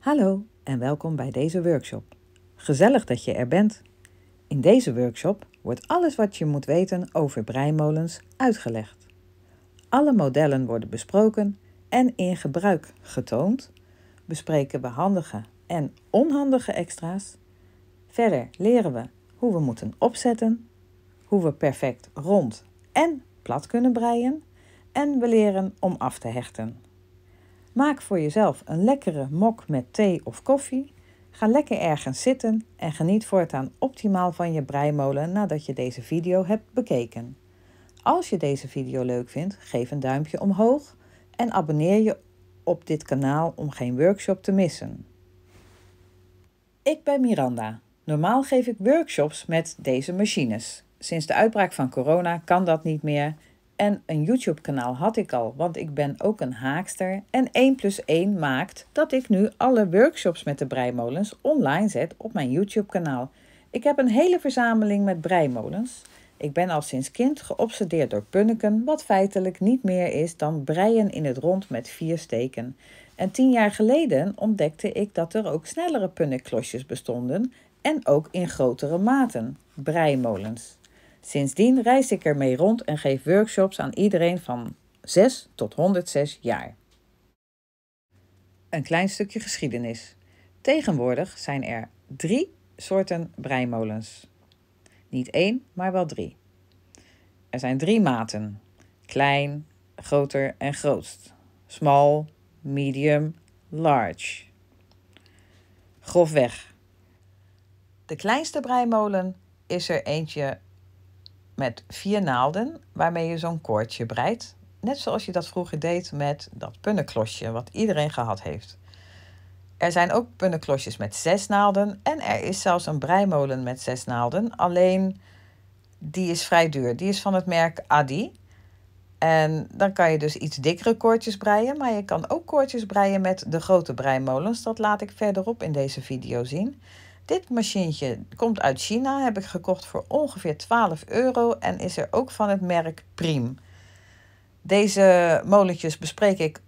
Hallo en welkom bij deze workshop. Gezellig dat je er bent. In deze workshop wordt alles wat je moet weten over breimolens uitgelegd. Alle modellen worden besproken en in gebruik getoond. Bespreken we handige en onhandige extra's. Verder leren we hoe we moeten opzetten, hoe we perfect rond en plat kunnen breien en we leren om af te hechten. Maak voor jezelf een lekkere mok met thee of koffie. Ga lekker ergens zitten en geniet voortaan optimaal van je breimolen nadat je deze video hebt bekeken. Als je deze video leuk vindt, geef een duimpje omhoog en abonneer je op dit kanaal om geen workshop te missen. Ik ben Miranda. Normaal geef ik workshops met deze machines. Sinds de uitbraak van corona kan dat niet meer en een YouTube-kanaal had ik al, want ik ben ook een haakster. En 1 plus 1 maakt dat ik nu alle workshops met de breimolens online zet op mijn YouTube-kanaal. Ik heb een hele verzameling met breimolens. Ik ben al sinds kind geobsedeerd door punniken, wat feitelijk niet meer is dan breien in het rond met vier steken. En tien jaar geleden ontdekte ik dat er ook snellere punnikklosjes bestonden en ook in grotere maten, breimolens. Sindsdien reis ik ermee rond en geef workshops aan iedereen van 6 tot 106 jaar. Een klein stukje geschiedenis. Tegenwoordig zijn er drie soorten breimolens. Niet één, maar wel drie. Er zijn drie maten: klein, groter en grootst. Small, medium, large. Grofweg. De kleinste breimolen is er eentje met vier naalden waarmee je zo'n koordje breidt. Net zoals je dat vroeger deed met dat punneklosje wat iedereen gehad heeft. Er zijn ook punneklosjes met zes naalden en er is zelfs een breimolen met zes naalden. Alleen die is vrij duur. Die is van het merk Adi. En dan kan je dus iets dikkere koordjes breien, maar je kan ook koordjes breien met de grote breimolens. Dat laat ik verderop in deze video zien. Dit machientje komt uit China, heb ik gekocht voor ongeveer 12 euro en is er ook van het merk Prim. Deze molentjes bespreek ik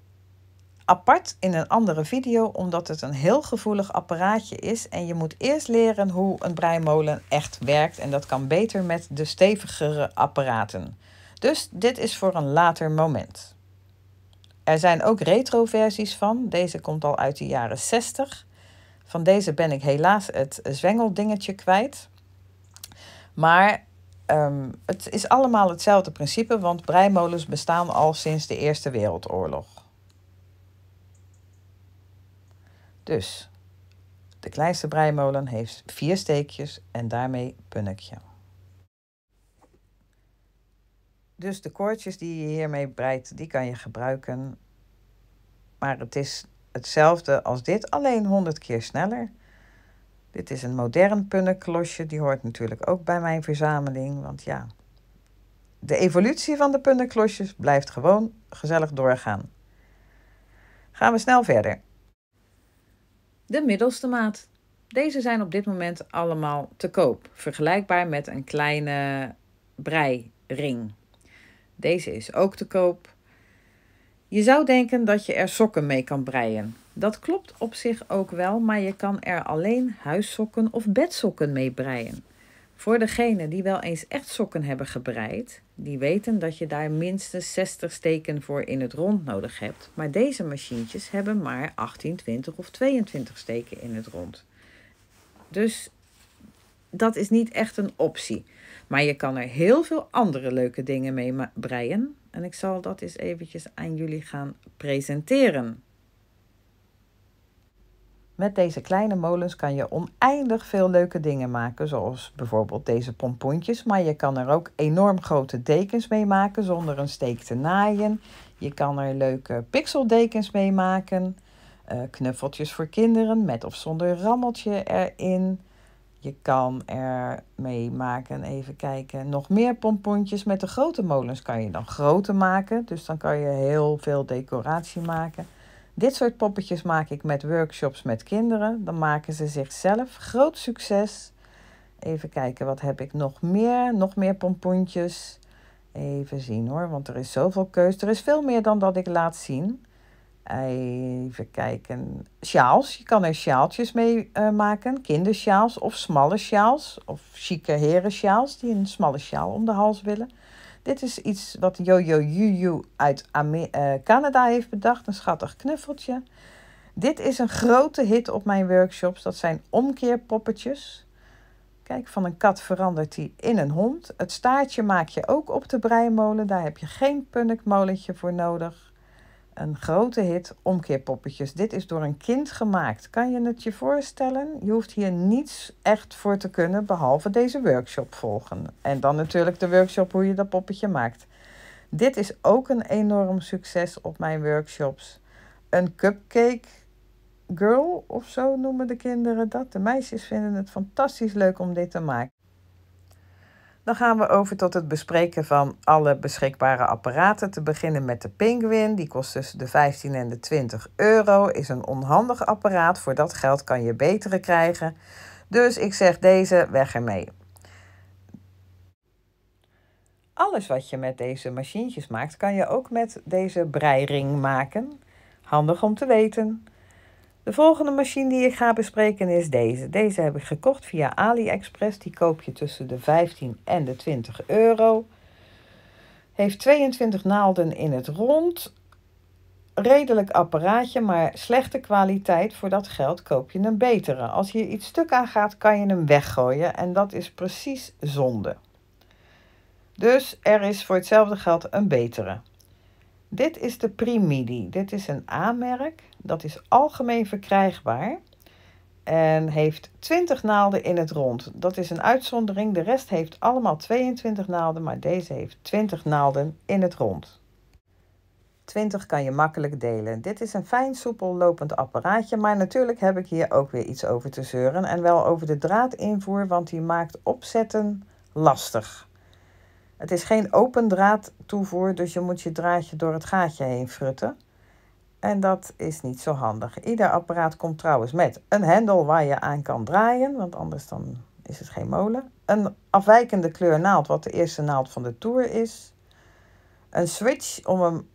apart in een andere video, omdat het een heel gevoelig apparaatje is en je moet eerst leren hoe een breimolen echt werkt en dat kan beter met de stevigere apparaten. Dus dit is voor een later moment. Er zijn ook retro versies van, deze komt al uit de jaren 60. Van deze ben ik helaas het zwengeldingetje kwijt. Maar ehm, het is allemaal hetzelfde principe, want breimolens bestaan al sinds de Eerste Wereldoorlog. Dus de kleinste breimolen heeft vier steekjes en daarmee punnetje. Dus de koordjes die je hiermee breidt, die kan je gebruiken. Maar het is hetzelfde als dit, alleen 100 keer sneller. Dit is een modern punnenklosje, die hoort natuurlijk ook bij mijn verzameling, want ja, de evolutie van de punnenklosjes blijft gewoon gezellig doorgaan. Gaan we snel verder. De middelste maat. Deze zijn op dit moment allemaal te koop, vergelijkbaar met een kleine breiring. Deze is ook te koop. Je zou denken dat je er sokken mee kan breien. Dat klopt op zich ook wel, maar je kan er alleen huissokken of bedsokken mee breien. Voor degenen die wel eens echt sokken hebben gebreid, die weten dat je daar minstens 60 steken voor in het rond nodig hebt. Maar deze machientjes hebben maar 18, 20 of 22 steken in het rond. Dus dat is niet echt een optie. Maar je kan er heel veel andere leuke dingen mee breien. En ik zal dat eens eventjes aan jullie gaan presenteren. Met deze kleine molens kan je oneindig veel leuke dingen maken, zoals bijvoorbeeld deze pompoentjes. Maar je kan er ook enorm grote dekens mee maken zonder een steek te naaien. Je kan er leuke pixeldekens mee maken. Eh, knuffeltjes voor kinderen met of zonder rammeltje erin. Je kan er mee maken, even kijken, nog meer pompontjes. Met de grote molens kan je dan grote maken. Dus dan kan je heel veel decoratie maken. Dit soort poppetjes maak ik met workshops met kinderen. Dan maken ze zichzelf. Groot succes. Even kijken, wat heb ik nog meer? Nog meer pompoentjes. Even zien hoor, want er is zoveel keus. Er is veel meer dan dat ik laat zien. Even kijken. Sjaals. Je kan er sjaaltjes mee eh, maken. Kindersjaals of smalle sjaals. Of chique herensjaals die een smalle sjaal om de hals willen. Dit is iets wat Jojo Juju uit eh, Canada heeft bedacht. Een schattig knuffeltje. Dit is een grote hit op mijn workshops. Dat zijn omkeerpoppetjes. Kijk, van een kat verandert hij in een hond. Het staartje maak je ook op de breimolen. Daar heb je geen punnikmolentje voor nodig een grote hit Omkeerpoppetjes. Dit is door een kind gemaakt. Kan je het je voorstellen? Je hoeft hier niets echt voor te kunnen behalve deze workshop volgen. En dan natuurlijk de workshop hoe je dat poppetje maakt. Dit is ook een enorm succes op mijn workshops. Een cupcake girl of zo noemen de kinderen dat. De meisjes vinden het fantastisch leuk om dit te maken. Dan gaan we over tot het bespreken van alle beschikbare apparaten. Te beginnen met de Penguin. Die kost tussen de 15 en de 20 euro. Is een onhandig apparaat. Voor dat geld kan je betere krijgen. Dus ik zeg deze weg ermee. Alles wat je met deze machientjes maakt, kan je ook met deze breiring maken. Handig om te weten. De volgende machine die ik ga bespreken is deze. Deze heb ik gekocht via AliExpress. Die koop je tussen de 15 en de 20 euro. Heeft 22 naalden in het rond. Redelijk apparaatje, maar slechte kwaliteit. Voor dat geld koop je een betere. Als je iets stuk aan gaat, kan je hem weggooien. En dat is precies zonde. Dus er is voor hetzelfde geld een betere. Dit is de Primidi. Dit is een A-merk. Dat is algemeen verkrijgbaar en heeft 20 naalden in het rond. Dat is een uitzondering. De rest heeft allemaal 22 naalden, maar deze heeft 20 naalden in het rond. 20 kan je makkelijk delen. Dit is een fijn soepel lopend apparaatje, maar natuurlijk heb ik hier ook weer iets over te zeuren. En wel over de draadinvoer, want die maakt opzetten lastig. Het is geen open draad toevoer, dus je moet je draadje door het gaatje heen frutten. En dat is niet zo handig. Ieder apparaat komt trouwens met een hendel waar je aan kan draaien, want anders dan is het geen molen. Een afwijkende kleur naald, wat de eerste naald van de toer is. Een switch om hem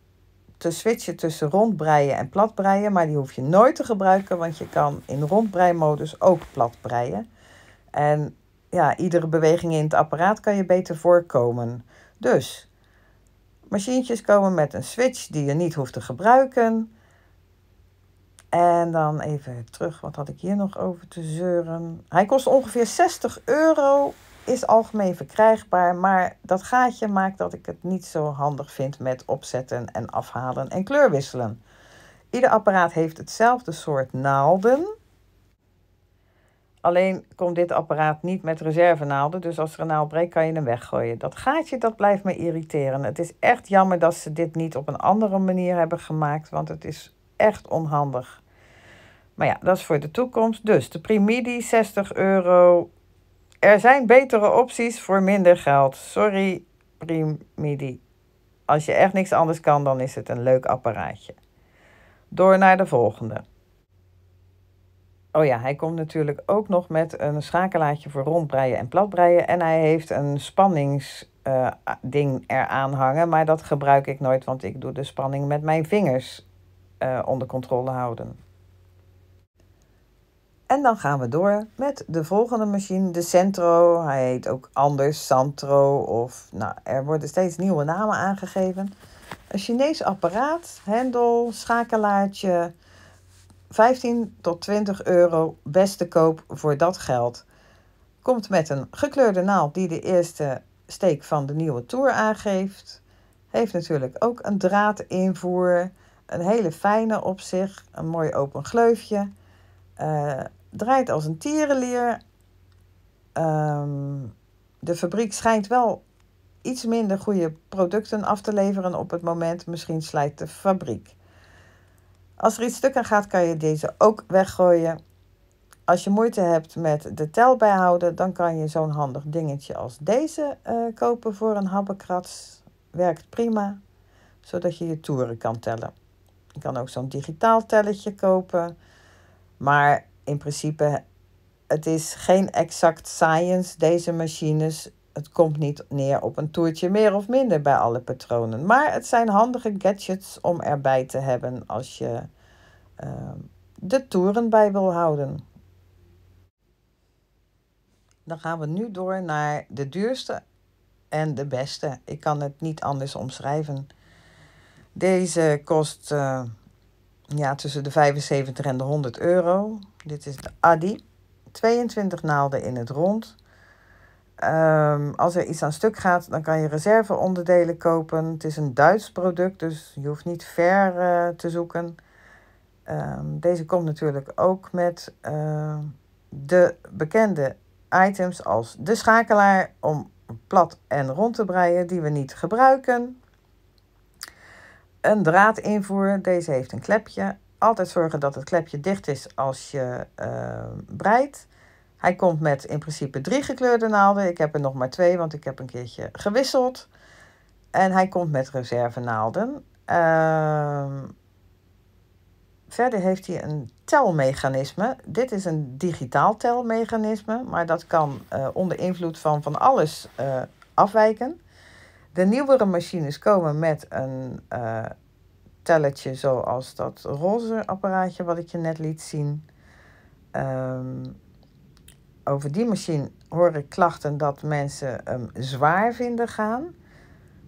te switchen tussen rondbreien en platbreien, maar die hoef je nooit te gebruiken, want je kan in rondbreimodus ook platbreien. En ja, iedere beweging in het apparaat kan je beter voorkomen. Dus, machientjes komen met een switch die je niet hoeft te gebruiken. En dan even terug, wat had ik hier nog over te zeuren? Hij kost ongeveer 60 euro, is algemeen verkrijgbaar, maar dat gaatje maakt dat ik het niet zo handig vind met opzetten en afhalen en kleurwisselen. Ieder apparaat heeft hetzelfde soort naalden. Alleen komt dit apparaat niet met reservenaalden, dus als er een naald breekt kan je hem weggooien. Dat gaatje dat blijft me irriteren. Het is echt jammer dat ze dit niet op een andere manier hebben gemaakt, want het is echt onhandig. Maar ja, dat is voor de toekomst. Dus de Primidi 60 euro. Er zijn betere opties voor minder geld. Sorry, Primidi. Als je echt niks anders kan, dan is het een leuk apparaatje. Door naar de volgende. Oh ja, hij komt natuurlijk ook nog met een schakelaartje voor rondbreien en platbreien. En hij heeft een spanningsding eh, eraan hangen. Maar dat gebruik ik nooit, want ik doe de spanning met mijn vingers. Eh, onder controle houden. En dan gaan we door met de volgende machine, de Centro. Hij heet ook anders Santro of nou, er worden steeds nieuwe namen aangegeven. Een Chinees apparaat, hendel, schakelaartje. 15 tot 20 euro, beste koop voor dat geld. Komt met een gekleurde naald die de eerste steek van de nieuwe toer aangeeft. Heeft natuurlijk ook een draadinvoer een hele fijne op zich, een mooi open gleufje. Eh, draait als een tierenleer. Ehm, de fabriek schijnt wel iets minder goede producten af te leveren op het moment. Misschien slijt de fabriek. Als er iets stuk aan gaat, kan je deze ook weggooien. Als je moeite hebt met de tel bijhouden, dan kan je zo'n handig dingetje als deze eh, kopen voor een habbekrats. Werkt prima, zodat je je toeren kan tellen. Je kan ook zo'n digitaal telletje kopen. Maar in principe, het is geen exact science, deze machines. Het komt niet neer op een toertje meer of minder bij alle patronen. Maar het zijn handige gadgets om erbij te hebben als je ehm, de toeren bij wil houden. Dan gaan we nu door naar de duurste en de beste. Ik kan het niet anders omschrijven. Deze kost eh, ja, tussen de 75 en de 100 euro. Dit is de Adi. 22 naalden in het rond. Ehm, als er iets aan stuk gaat, dan kan je reserveonderdelen kopen. Het is een Duits product, dus je hoeft niet ver eh, te zoeken. Ehm, deze komt natuurlijk ook met eh, de bekende items als de schakelaar om plat en rond te breien die we niet gebruiken een draad invoer. Deze heeft een klepje. Altijd zorgen dat het klepje dicht is als je uh, breidt. Hij komt met in principe drie gekleurde naalden. Ik heb er nog maar twee, want ik heb een keertje gewisseld. En hij komt met reserve naalden. Ehm, verder heeft hij een telmechanisme. Dit is een digitaal telmechanisme, maar dat kan eh, onder invloed van van alles eh, afwijken. De nieuwere machines komen met een uh, eh, telletje zoals dat roze apparaatje wat ik je net liet zien. Ehm, over die machine hoor ik klachten dat mensen hem zwaar vinden gaan.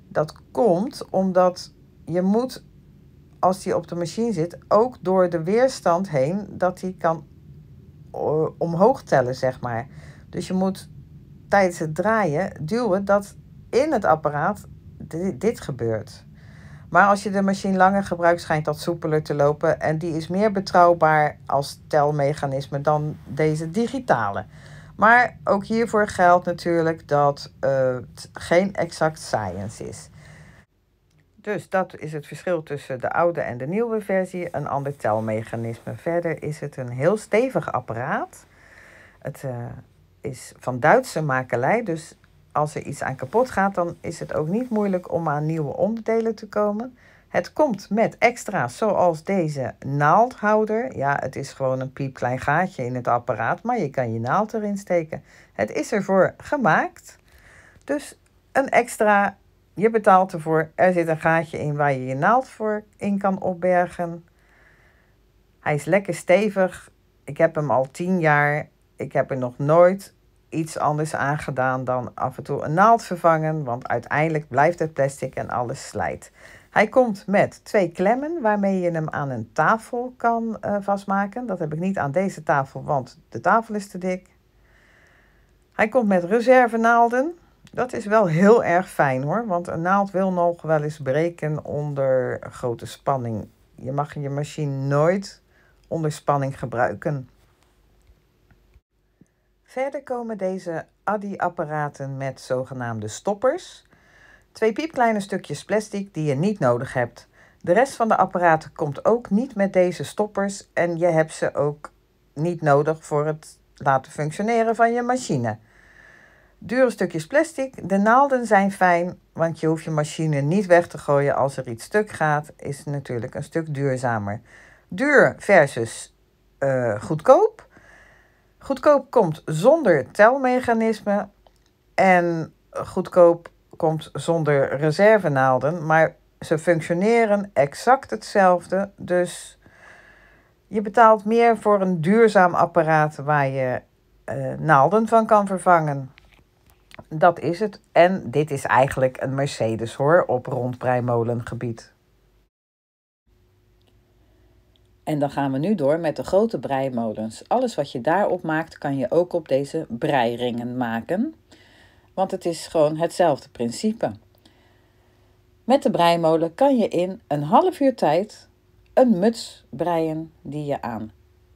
Dat komt omdat je moet, als die op de machine zit, ook door de weerstand heen dat hij kan omhoog tellen, zeg maar. Dus je moet tijdens het draaien duwen dat in het apparaat dit gebeurt. Maar als je de machine langer gebruikt, schijnt dat soepeler te lopen. En die is meer betrouwbaar als telmechanisme dan deze digitale. Maar ook hiervoor geldt natuurlijk dat het eh, geen exact science is. Dus dat is het verschil tussen de oude en de nieuwe versie. Een ander telmechanisme. Verder is het een heel stevig apparaat. Het eh, is van Duitse makelij, dus als er iets aan kapot gaat, dan is het ook niet moeilijk om aan nieuwe onderdelen te komen. Het komt met extra's zoals deze naaldhouder. Ja, het is gewoon een piepklein gaatje in het apparaat, maar je kan je naald erin steken. Het is ervoor gemaakt. Dus een extra, je betaalt ervoor. Er zit een gaatje in waar je je naald voor in kan opbergen. Hij is lekker stevig. Ik heb hem al tien jaar. Ik heb er nog nooit iets anders aangedaan dan af en toe een naald vervangen, want uiteindelijk blijft het plastic en alles slijt. Hij komt met twee klemmen waarmee je hem aan een tafel kan eh, vastmaken. Dat heb ik niet aan deze tafel, want de tafel is te dik. Hij komt met reserve naalden. Dat is wel heel erg fijn hoor, want een naald wil nog wel eens breken onder grote spanning. Je mag je machine nooit onder spanning gebruiken. Verder komen deze ADDI-apparaten met zogenaamde stoppers. Twee piepkleine stukjes plastic die je niet nodig hebt. De rest van de apparaten komt ook niet met deze stoppers en je hebt ze ook niet nodig voor het laten functioneren van je machine. Dure stukjes plastic, de naalden zijn fijn, want je hoeft je machine niet weg te gooien als er iets stuk gaat, is natuurlijk een stuk duurzamer. Duur versus eh, goedkoop. Goedkoop komt zonder telmechanisme en goedkoop komt zonder reservenaalden, maar ze functioneren exact hetzelfde. Dus je betaalt meer voor een duurzaam apparaat waar je eh, naalden van kan vervangen. Dat is het. En dit is eigenlijk een Mercedes hoor, op rondbreimolengebied. En dan gaan we nu door met de grote breimolens. Alles wat je daarop maakt, kan je ook op deze breiringen maken. Want het is gewoon hetzelfde principe. Met de breimolen kan je in een half uur tijd een muts breien die je aan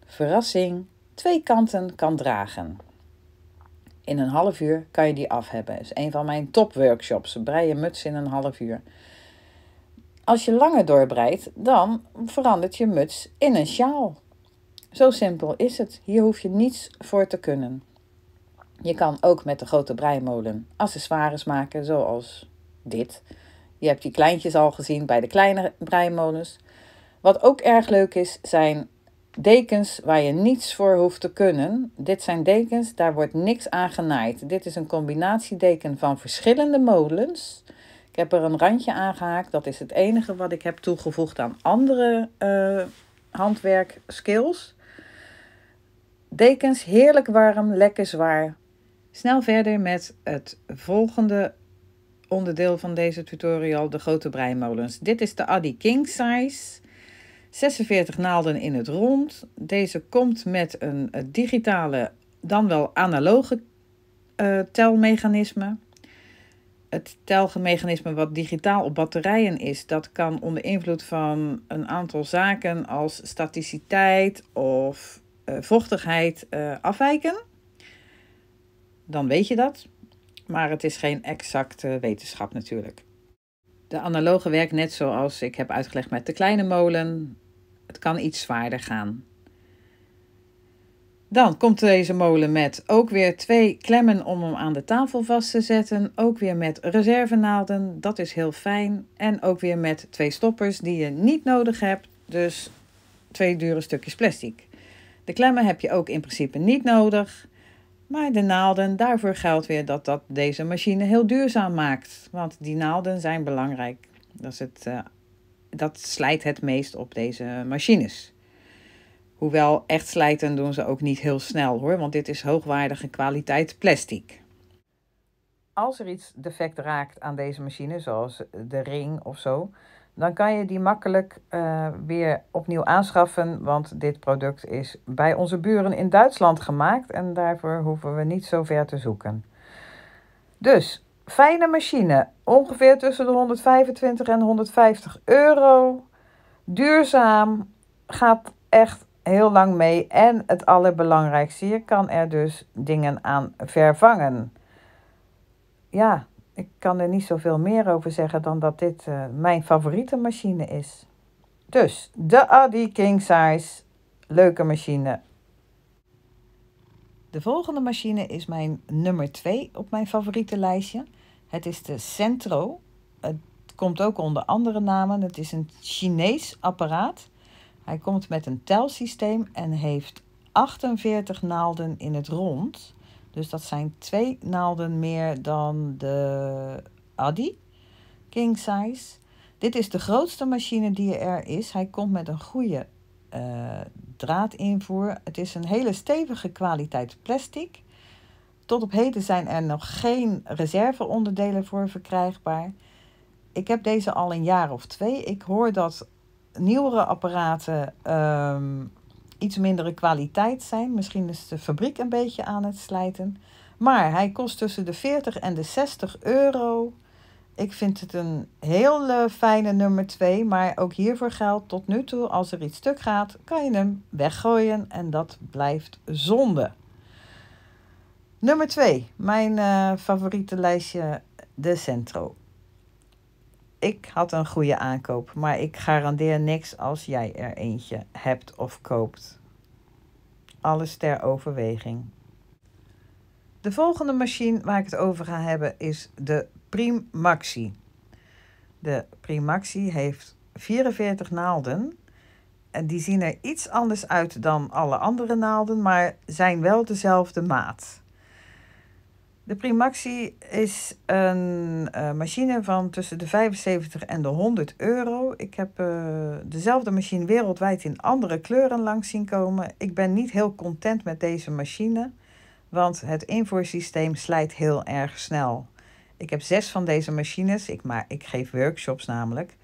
verrassing twee kanten kan dragen. In een half uur kan je die af hebben. Dat is een van mijn topworkshops. Breien muts in een half uur. Als je langer doorbreidt, dan verandert je muts in een sjaal. Zo simpel is het. Hier hoef je niets voor te kunnen. Je kan ook met de grote breimolen accessoires maken, zoals dit. Je hebt die kleintjes al gezien bij de kleine breimolens. Wat ook erg leuk is, zijn dekens waar je niets voor hoeft te kunnen. Dit zijn dekens, daar wordt niks aan genaaid. Dit is een combinatiedeken van verschillende molens. Ik heb er een randje aan gehaakt. Dat is het enige wat ik heb toegevoegd aan andere uh, eh, handwerkskills. Dekens heerlijk warm, lekker zwaar. Snel verder met het volgende onderdeel van deze tutorial, de grote breimolens. Dit is de Addi King Size. 46 naalden in het rond. Deze komt met een eh, digitale, dan wel analoge eh, telmechanisme het telgemechanisme wat digitaal op batterijen is, dat kan onder invloed van een aantal zaken als staticiteit of eh, vochtigheid eh, afwijken. Dan weet je dat, maar het is geen exacte wetenschap natuurlijk. De analoge werkt net zoals ik heb uitgelegd met de kleine molen. Het kan iets zwaarder gaan. Dan komt deze molen met ook weer twee klemmen om hem aan de tafel vast te zetten. Ook weer met reservenaalden, dat is heel fijn. En ook weer met twee stoppers die je niet nodig hebt, dus twee dure stukjes plastic. De klemmen heb je ook in principe niet nodig. Maar de naalden, daarvoor geldt weer dat dat deze machine heel duurzaam maakt. Want die naalden zijn belangrijk. Dat, is het, eh, dat slijt het meest op deze machines. Hoewel echt slijten doen ze ook niet heel snel hoor, want dit is hoogwaardige kwaliteit plastic. Als er iets defect raakt aan deze machine, zoals de ring of zo, dan kan je die makkelijk eh, weer opnieuw aanschaffen. Want dit product is bij onze buren in Duitsland gemaakt en daarvoor hoeven we niet zo ver te zoeken. Dus, fijne machine, ongeveer tussen de 125 en 150 euro. Duurzaam, gaat echt heel lang mee. En het allerbelangrijkste, je kan er dus dingen aan vervangen. Ja, ik kan er niet zoveel meer over zeggen dan dat dit eh, mijn favoriete machine is. Dus de Adi King Size, leuke machine. De volgende machine is mijn nummer 2 op mijn favoriete lijstje. Het is de Centro. Het komt ook onder andere namen. Het is een Chinees apparaat. Hij komt met een telsysteem en heeft 48 naalden in het rond. Dus dat zijn twee naalden meer dan de Addi King Size. Dit is de grootste machine die er is. Hij komt met een goede eh, draadinvoer. Het is een hele stevige kwaliteit plastic. Tot op heden zijn er nog geen reserveonderdelen voor verkrijgbaar. Ik heb deze al een jaar of twee. Ik hoor dat nieuwere apparaten um, iets mindere kwaliteit zijn. Misschien is de fabriek een beetje aan het slijten. Maar hij kost tussen de 40 en de 60 euro. Ik vind het een heel eh, fijne nummer 2. Maar ook hiervoor geldt tot nu toe, als er iets stuk gaat, kan je hem weggooien. En dat blijft zonde. Nummer 2, mijn eh, favoriete lijstje, de Centro ik had een goede aankoop, maar ik garandeer niks als jij er eentje hebt of koopt. Alles ter overweging. De volgende machine waar ik het over ga hebben is de Primaxi. De Primaxi heeft 44 naalden. En die zien er iets anders uit dan alle andere naalden, maar zijn wel dezelfde maat. De Primaxi is een eh, machine van tussen de 75 en de 100 euro. Ik heb eh, dezelfde machine wereldwijd in andere kleuren langs zien komen. Ik ben niet heel content met deze machine, want het invoersysteem slijt heel erg snel. Ik heb zes van deze machines, ik, maar, ik geef workshops namelijk.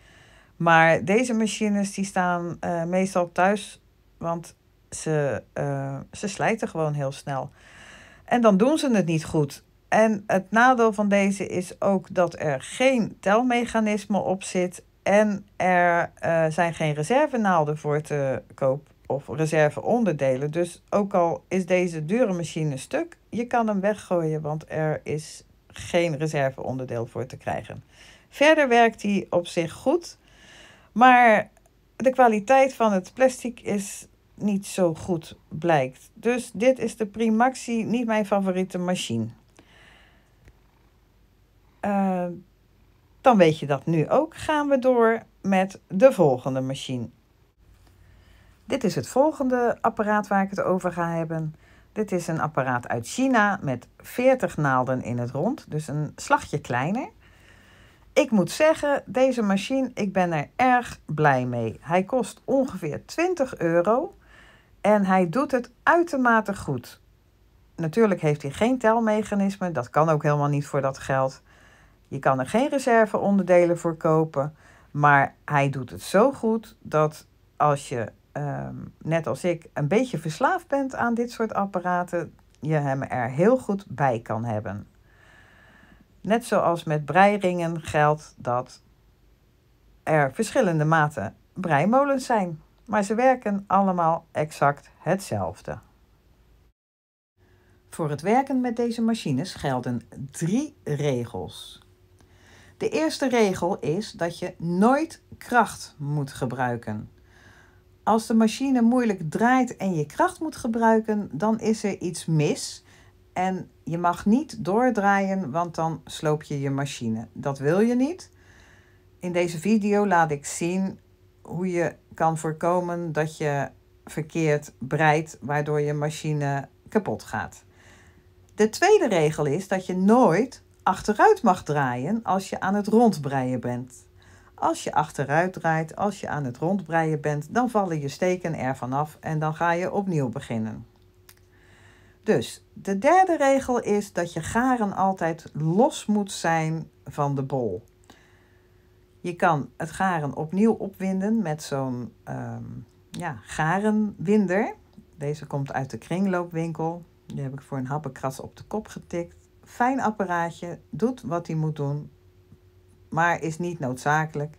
Maar deze machines die staan eh, meestal thuis, want ze, ze slijten gewoon heel snel. En dan doen ze het niet goed. En het nadeel van deze is ook dat er geen telmechanisme op zit en er eh, zijn geen reservenaalden voor te koop of reserveonderdelen. Dus ook al is deze dure machine stuk, je kan hem weggooien, want er is geen reserveonderdeel voor te krijgen. Verder werkt hij op zich goed, maar de kwaliteit van het plastic is niet zo goed, blijkt. Dus dit is de Primaxi, niet mijn favoriete machine. Eh, dan weet je dat nu ook. Gaan we door met de volgende machine. Dit is het volgende apparaat waar ik het over ga hebben. Dit is een apparaat uit China met 40 naalden in het rond, dus een slagje kleiner. Ik moet zeggen, deze machine, ik ben er erg blij mee. Hij kost ongeveer 20 euro en hij doet het uitermate goed. Natuurlijk heeft hij geen telmechanisme, dat kan ook helemaal niet voor dat geld. Je kan er geen reserveonderdelen voor kopen. Maar hij doet het zo goed dat als je, ehm, net als ik, een beetje verslaafd bent aan dit soort apparaten, je hem er heel goed bij kan hebben. Net zoals met breiringen geldt dat er verschillende maten breimolens zijn, maar ze werken allemaal exact hetzelfde. Voor het werken met deze machines gelden drie regels. De eerste regel is dat je nooit kracht moet gebruiken. Als de machine moeilijk draait en je kracht moet gebruiken, dan is er iets mis. En je mag niet doordraaien, want dan sloop je je machine. Dat wil je niet. In deze video laat ik zien hoe je kan voorkomen dat je verkeerd breidt, waardoor je machine kapot gaat. De tweede regel is dat je nooit achteruit mag draaien als je aan het rondbreien bent. Als je achteruit draait, als je aan het rondbreien bent, dan vallen je steken ervan af en dan ga je opnieuw beginnen. Dus de derde regel is dat je garen altijd los moet zijn van de bol. Je kan het garen opnieuw opwinden met zo'n ehm, ja, garenwinder. Deze komt uit de kringloopwinkel. Die heb ik voor een happenkras op de kop getikt fijn apparaatje, doet wat hij moet doen, maar is niet noodzakelijk.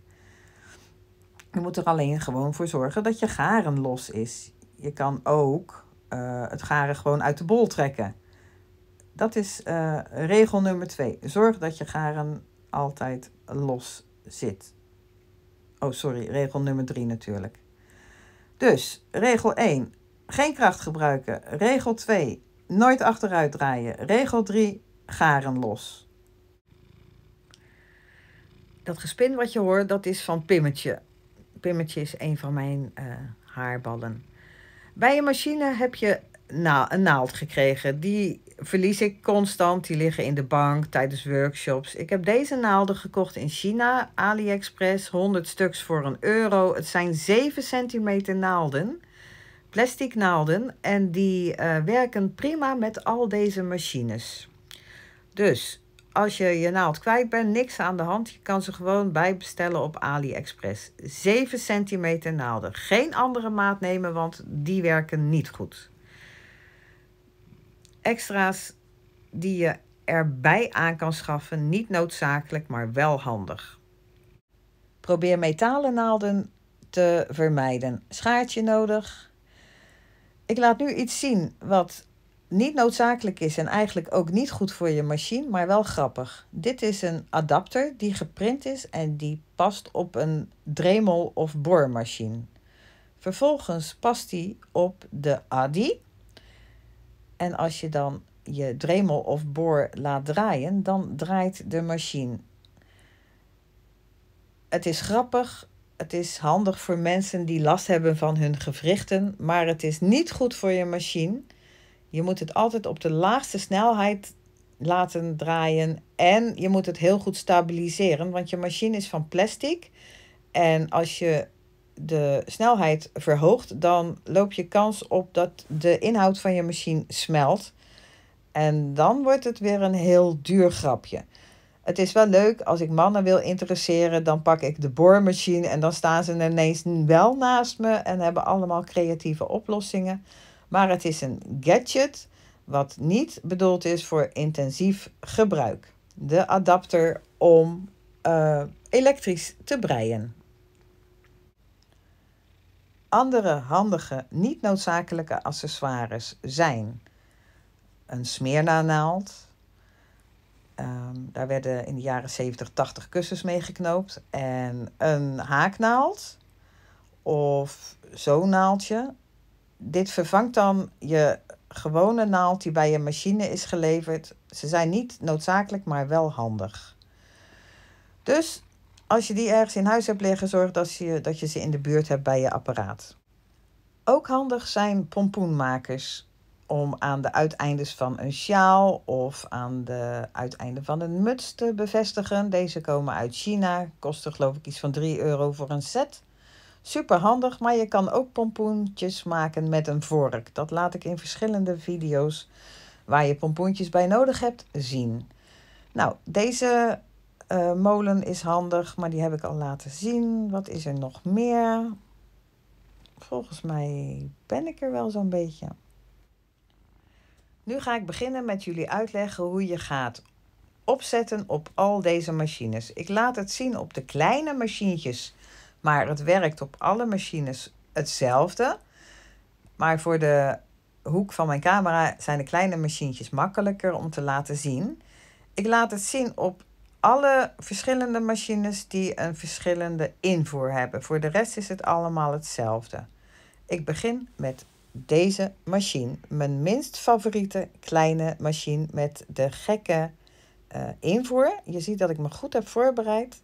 Je moet er alleen gewoon voor zorgen dat je garen los is. Je kan ook eh, het garen gewoon uit de bol trekken. Dat is eh, regel nummer twee. Zorg dat je garen altijd los zit. Oh, sorry, regel nummer drie natuurlijk. Dus, regel 1, geen kracht gebruiken. Regel 2, nooit achteruit draaien. Regel 3, garen los. Dat gespin wat je hoort, dat is van Pimmetje. Pimmetje is een van mijn eh, haarballen. Bij een machine heb je na een naald gekregen. Die verlies ik constant. Die liggen in de bank tijdens workshops. Ik heb deze naalden gekocht in China, AliExpress. 100 stuks voor een euro. Het zijn 7 centimeter naalden. Plastic naalden. En die eh, werken prima met al deze machines. Dus als je je naald kwijt bent, niks aan de hand. Je kan ze gewoon bijbestellen op AliExpress. 7 centimeter naalden. Geen andere maat nemen, want die werken niet goed. Extra's die je erbij aan kan schaffen, niet noodzakelijk, maar wel handig. Probeer metalen naalden te vermijden. Schaartje nodig. Ik laat nu iets zien wat niet noodzakelijk is en eigenlijk ook niet goed voor je machine, maar wel grappig. Dit is een adapter die geprint is en die past op een Dremel of boormachine. Vervolgens past die op de ADI. En als je dan je Dremel of boor laat draaien, dan draait de machine. Het is grappig, het is handig voor mensen die last hebben van hun gewrichten, maar het is niet goed voor je machine. Je moet het altijd op de laagste snelheid laten draaien. En je moet het heel goed stabiliseren, want je machine is van plastic. En als je de snelheid verhoogt, dan loop je kans op dat de inhoud van je machine smelt. En dan wordt het weer een heel duur grapje. Het is wel leuk als ik mannen wil interesseren, dan pak ik de boormachine en dan staan ze ineens wel naast me en hebben allemaal creatieve oplossingen maar het is een gadget wat niet bedoeld is voor intensief gebruik. De adapter om eh, elektrisch te breien. Andere handige, niet noodzakelijke accessoires zijn een smeernanaald. Um, ehm, daar werden in de jaren 70, 80 kussens mee geknoopt. En een haaknaald of zo'n naaldje dit vervangt dan je gewone naald die bij je machine is geleverd. Ze zijn niet noodzakelijk, maar wel handig. Dus als je die ergens in huis hebt liggen, zorg dat je, dat je ze in de buurt hebt bij je apparaat. Ook handig zijn pompoenmakers om aan de uiteindes van een sjaal of aan de uiteinden van een muts te bevestigen. Deze komen uit China, kosten geloof ik iets van 3 euro voor een set. Super handig, maar je kan ook pompoentjes maken met een vork. Dat laat ik in verschillende video's waar je pompoentjes bij nodig hebt zien. Nou, deze eh, molen is handig, maar die heb ik al laten zien. Wat is er nog meer? Volgens mij ben ik er wel zo'n beetje. Nu ga ik beginnen met jullie uitleggen hoe je gaat opzetten op al deze machines. Ik laat het zien op de kleine machientjes maar het werkt op alle machines hetzelfde. Maar voor de hoek van mijn camera zijn de kleine machientjes makkelijker om te laten zien. Ik laat het zien op alle verschillende machines die een verschillende invoer hebben. Voor de rest is het allemaal hetzelfde. Ik begin met deze machine. Mijn minst favoriete kleine machine met de gekke eh, invoer. Je ziet dat ik me goed heb voorbereid.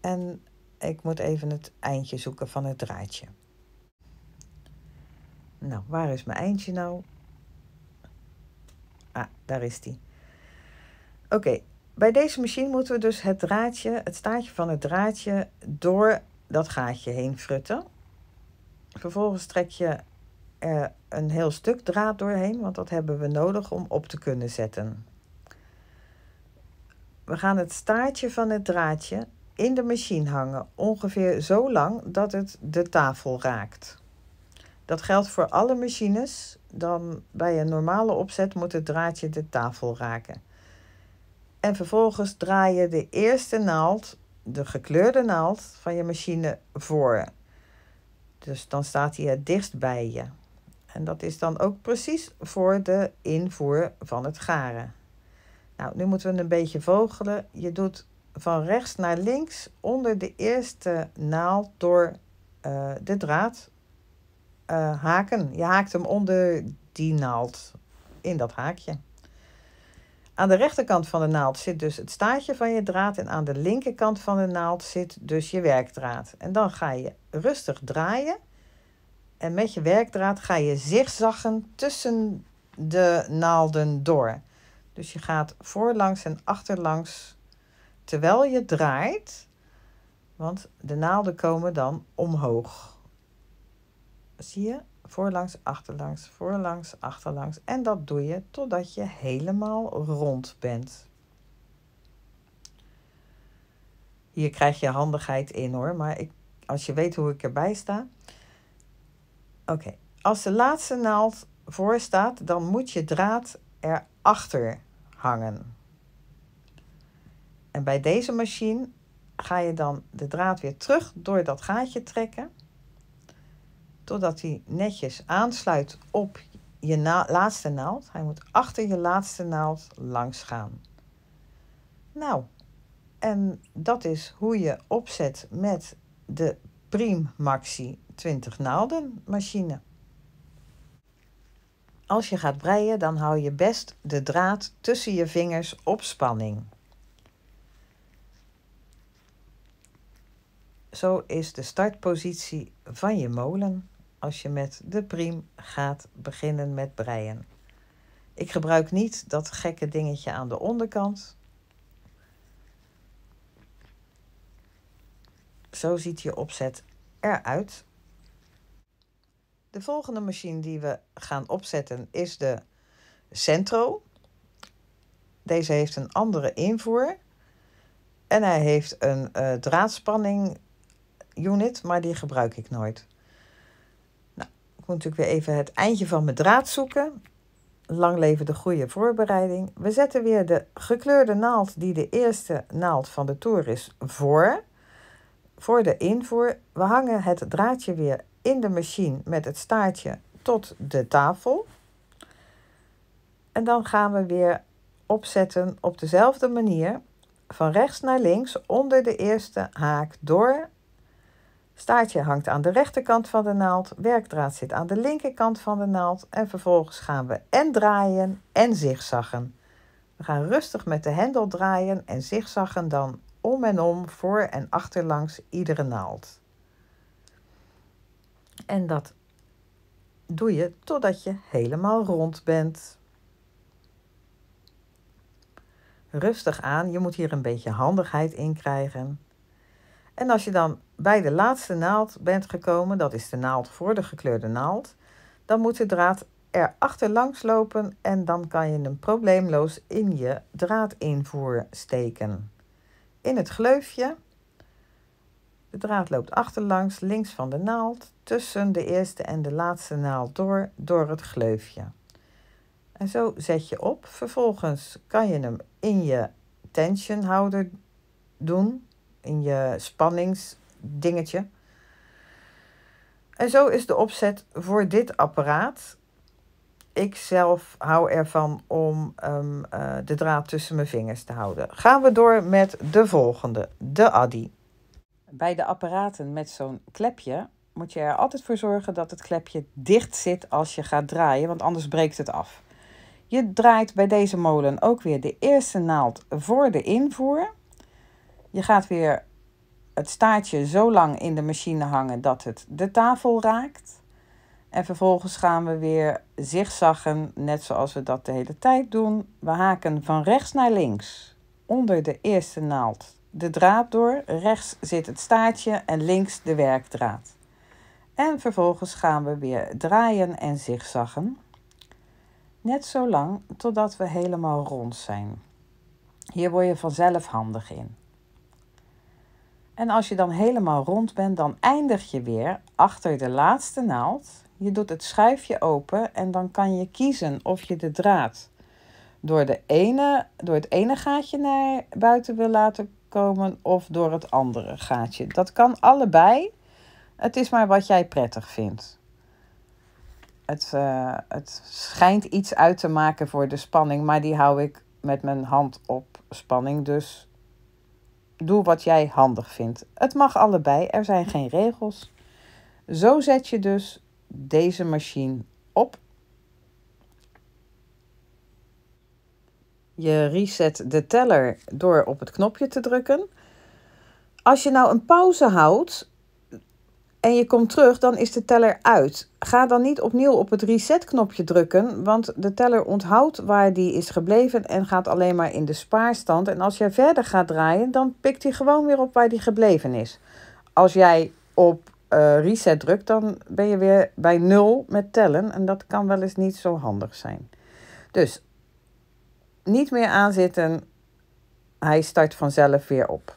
En ik moet even het eindje zoeken van het draadje. Nou, waar is mijn eindje nou? Ah, daar is die. Oké, bij deze machine moeten we dus het draadje, het staartje van het draadje door dat gaatje heen frutten. Vervolgens trek je er een heel stuk draad doorheen, want dat hebben we nodig om op te kunnen zetten. We gaan het staartje van het draadje in de machine hangen, ongeveer zo lang dat het de tafel raakt. Dat geldt voor alle machines, dan bij een normale opzet moet het draadje de tafel raken. En vervolgens draai je de eerste naald, de gekleurde naald van je machine voor. Dus dan staat hij het dichtst bij je. En dat is dan ook precies voor de invoer van het garen. Nou, nu moeten we een beetje vogelen. Je doet van rechts naar links onder de eerste naald door eh, de draad eh, haken. Je haakt hem onder die naald in dat haakje. Aan de rechterkant van de naald zit dus het staartje van je draad en aan de linkerkant van de naald zit dus je werkdraad. En dan ga je rustig draaien en met je werkdraad ga je zigzaggen tussen de naalden door. Dus je gaat voorlangs en achterlangs terwijl je draait, want de naalden komen dan omhoog. Zie je? Voorlangs, achterlangs, voorlangs, achterlangs. En dat doe je totdat je helemaal rond bent. Hier krijg je handigheid in hoor, maar ik, als je weet hoe ik erbij sta. Oké, als de laatste naald voor staat, dan moet je draad erachter hangen. En bij deze machine ga je dan de draad weer terug door dat gaatje trekken. Totdat hij netjes aansluit op je laatste naald. Hij moet achter je laatste naald langs gaan. Nou, en dat is hoe je opzet met de Prim Maxi 20 naalden machine. Als je gaat breien, dan hou je best de draad tussen je vingers op spanning. Zo is de startpositie van je molen als je met de priem gaat beginnen met breien. Ik gebruik niet dat gekke dingetje aan de onderkant. Zo ziet je opzet eruit. De volgende machine die we gaan opzetten is de Centro. Deze heeft een andere invoer. En hij heeft een eh, draadspanning unit, maar die gebruik ik nooit. Nou, ik moet natuurlijk weer even het eindje van mijn draad zoeken. Lang leven de goede voorbereiding. We zetten weer de gekleurde naald die de eerste naald van de toer is voor. Voor de invoer. We hangen het draadje weer in de machine met het staartje tot de tafel. En dan gaan we weer opzetten op dezelfde manier. Van rechts naar links onder de eerste haak door Staartje hangt aan de rechterkant van de naald, werkdraad zit aan de linkerkant van de naald en vervolgens gaan we en draaien en zigzaggen. We gaan rustig met de hendel draaien en zigzaggen dan om en om voor en achterlangs iedere naald. En dat doe je totdat je helemaal rond bent. Rustig aan, je moet hier een beetje handigheid in krijgen. En als je dan bij de laatste naald bent gekomen, dat is de naald voor de gekleurde naald, dan moet de draad er achterlangs lopen en dan kan je hem probleemloos in je draadinvoer steken. In het gleufje. De draad loopt achterlangs, links van de naald, tussen de eerste en de laatste naald door, door het gleufje. En zo zet je op. Vervolgens kan je hem in je tensionhouder doen in je spanningsdingetje. En zo is de opzet voor dit apparaat. Ik zelf hou ervan om ehm, eh, de draad tussen mijn vingers te houden. Gaan we door met de volgende, de Addy. Bij de apparaten met zo'n klepje moet je er altijd voor zorgen dat het klepje dicht zit als je gaat draaien, want anders breekt het af. Je draait bij deze molen ook weer de eerste naald voor de invoer. Je gaat weer het staartje zo lang in de machine hangen dat het de tafel raakt. En vervolgens gaan we weer zigzaggen, net zoals we dat de hele tijd doen. We haken van rechts naar links, onder de eerste naald de draad door. Rechts zit het staartje en links de werkdraad. En vervolgens gaan we weer draaien en zigzaggen. Net zo lang totdat we helemaal rond zijn. Hier word je vanzelf handig in. En als je dan helemaal rond bent, dan eindig je weer achter de laatste naald. Je doet het schuifje open en dan kan je kiezen of je de draad door, de ene, door het ene gaatje naar buiten wil laten komen of door het andere gaatje. Dat kan allebei. Het is maar wat jij prettig vindt. Het, eh, het schijnt iets uit te maken voor de spanning, maar die hou ik met mijn hand op spanning dus Doe wat jij handig vindt. Het mag allebei, er zijn geen regels. Zo zet je dus deze machine op. Je reset de teller door op het knopje te drukken. Als je nou een pauze houdt, en je komt terug, dan is de teller uit. Ga dan niet opnieuw op het reset-knopje drukken, want de teller onthoudt waar die is gebleven en gaat alleen maar in de spaarstand. En als jij verder gaat draaien, dan pikt hij gewoon weer op waar die gebleven is. Als jij op eh, reset drukt, dan ben je weer bij nul met tellen en dat kan wel eens niet zo handig zijn. Dus niet meer aanzitten, hij start vanzelf weer op.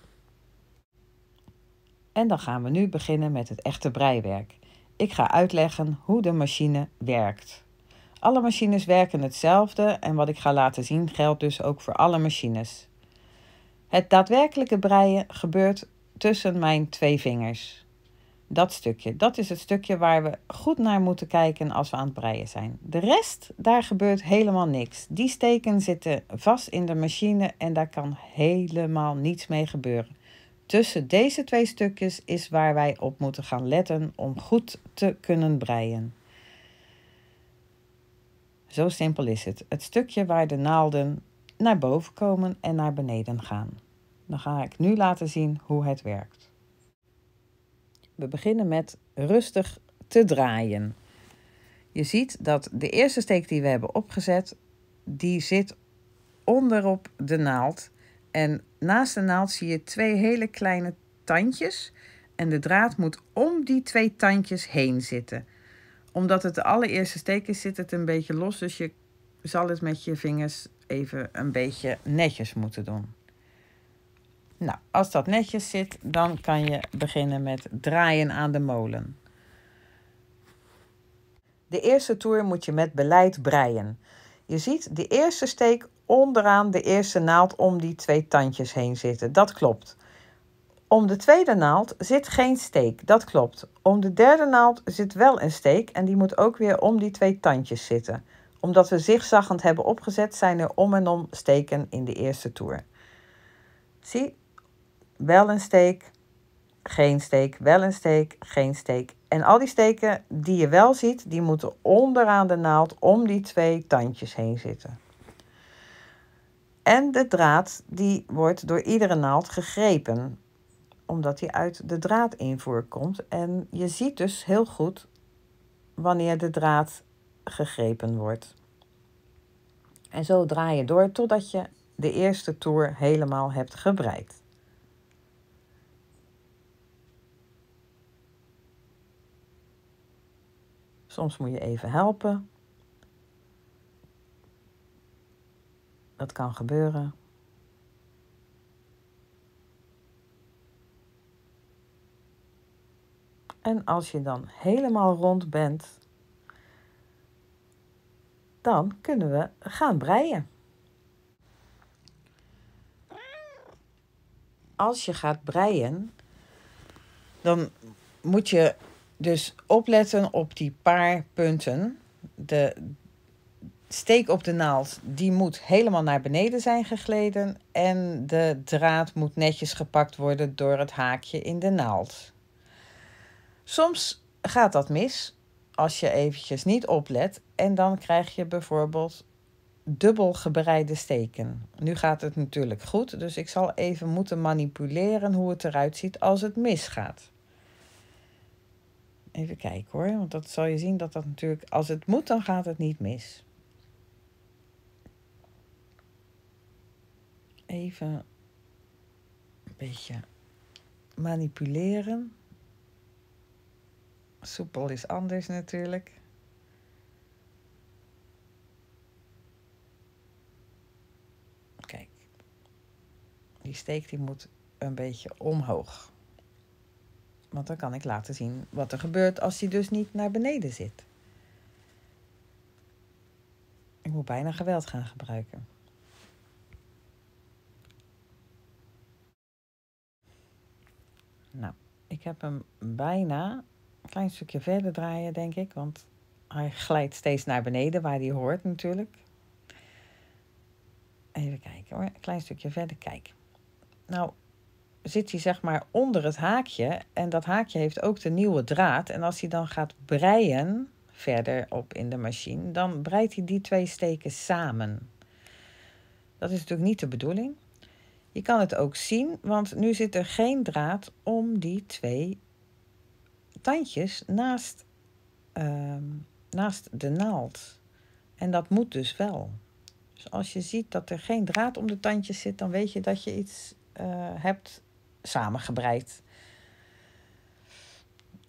En dan gaan we nu beginnen met het echte breiwerk. Ik ga uitleggen hoe de machine werkt. Alle machines werken hetzelfde en wat ik ga laten zien geldt dus ook voor alle machines. Het daadwerkelijke breien gebeurt tussen mijn twee vingers. Dat stukje, dat is het stukje waar we goed naar moeten kijken als we aan het breien zijn. De rest, daar gebeurt helemaal niks. Die steken zitten vast in de machine en daar kan helemaal niets mee gebeuren. Tussen deze twee stukjes is waar wij op moeten gaan letten om goed te kunnen breien. Zo simpel is het. Het stukje waar de naalden naar boven komen en naar beneden gaan. Dan ga ik nu laten zien hoe het werkt. We beginnen met rustig te draaien. Je ziet dat de eerste steek die we hebben opgezet, die zit onderop de naald. En naast de naald zie je twee hele kleine tandjes. En de draad moet om die twee tandjes heen zitten. Omdat het de allereerste steek is, zit het een beetje los. Dus je zal het met je vingers even een beetje netjes moeten doen. Nou, als dat netjes zit, dan kan je beginnen met draaien aan de molen. De eerste toer moet je met beleid breien. Je ziet, de eerste steek onderaan de eerste naald om die twee tandjes heen zitten. Dat klopt. Om de tweede naald zit geen steek. Dat klopt. Om de derde naald zit wel een steek en die moet ook weer om die twee tandjes zitten. Omdat we zigzaggend hebben opgezet, zijn er om en om steken in de eerste toer. Zie, wel een steek, geen steek, wel een steek, geen steek. En al die steken die je wel ziet, die moeten onderaan de naald om die twee tandjes heen zitten. En de draad die wordt door iedere naald gegrepen, omdat die uit de draadinvoer komt. En je ziet dus heel goed wanneer de draad gegrepen wordt. En zo draai je door totdat je de eerste toer helemaal hebt gebreid. Soms moet je even helpen, Dat kan gebeuren. En als je dan helemaal rond bent, dan kunnen we gaan breien. Als je gaat breien, dan moet je dus opletten op die paar punten. De, steek op de naald die moet helemaal naar beneden zijn gegleden en de draad moet netjes gepakt worden door het haakje in de naald. Soms gaat dat mis als je eventjes niet oplet en dan krijg je bijvoorbeeld dubbel gebreide steken. Nu gaat het natuurlijk goed, dus ik zal even moeten manipuleren hoe het eruit ziet als het misgaat. Even kijken hoor, want dat zal je zien dat dat natuurlijk als het moet, dan gaat het niet mis. even een beetje manipuleren. Soepel is anders natuurlijk. Kijk, die steek die moet een beetje omhoog. Want dan kan ik laten zien wat er gebeurt als die dus niet naar beneden zit. Ik moet bijna geweld gaan gebruiken. Nou, ik heb hem bijna een klein stukje verder draaien, denk ik. Want hij glijdt steeds naar beneden, waar hij hoort natuurlijk. Even kijken hoor, een klein stukje verder. Kijk. Nou, zit hij zeg maar onder het haakje. En dat haakje heeft ook de nieuwe draad. En als hij dan gaat breien, verder op in de machine, dan breidt hij die twee steken samen. Dat is natuurlijk niet de bedoeling. Je kan het ook zien, want nu zit er geen draad om die twee tandjes naast, ehm, naast de naald. En dat moet dus wel. Dus als je ziet dat er geen draad om de tandjes zit, dan weet je dat je iets eh, hebt samengebreid.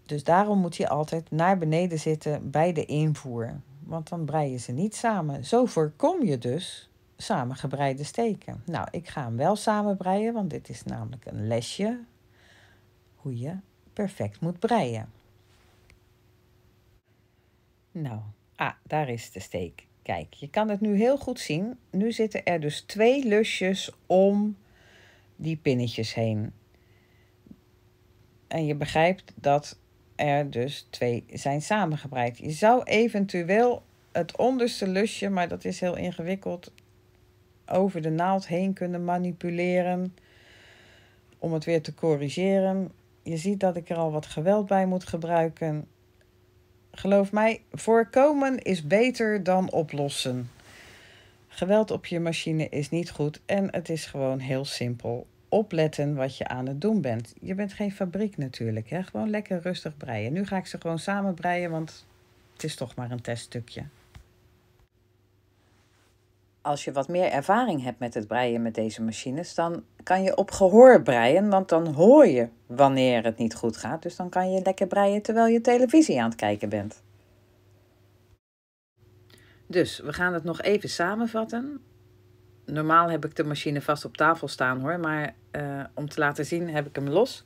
Dus daarom moet je altijd naar beneden zitten bij de invoer. Want dan breien je ze niet samen. Zo voorkom je dus samengebreide steken. Nou, ik ga hem wel samenbreien, want dit is namelijk een lesje hoe je perfect moet breien. Nou, ah, daar is de steek. Kijk, je kan het nu heel goed zien. Nu zitten er dus twee lusjes om die pinnetjes heen. En je begrijpt dat er dus twee zijn samengebreid. Je zou eventueel het onderste lusje, maar dat is heel ingewikkeld, over de naald heen kunnen manipuleren om het weer te corrigeren. Je ziet dat ik er al wat geweld bij moet gebruiken. Geloof mij, voorkomen is beter dan oplossen. Geweld op je machine is niet goed en het is gewoon heel simpel. Opletten wat je aan het doen bent. Je bent geen fabriek natuurlijk, hè? gewoon lekker rustig breien. Nu ga ik ze gewoon samen breien, want het is toch maar een teststukje als je wat meer ervaring hebt met het breien met deze machines, dan kan je op gehoor breien, want dan hoor je wanneer het niet goed gaat. Dus dan kan je lekker breien terwijl je televisie aan het kijken bent. Dus we gaan het nog even samenvatten. Normaal heb ik de machine vast op tafel staan hoor, maar eh, om te laten zien heb ik hem los.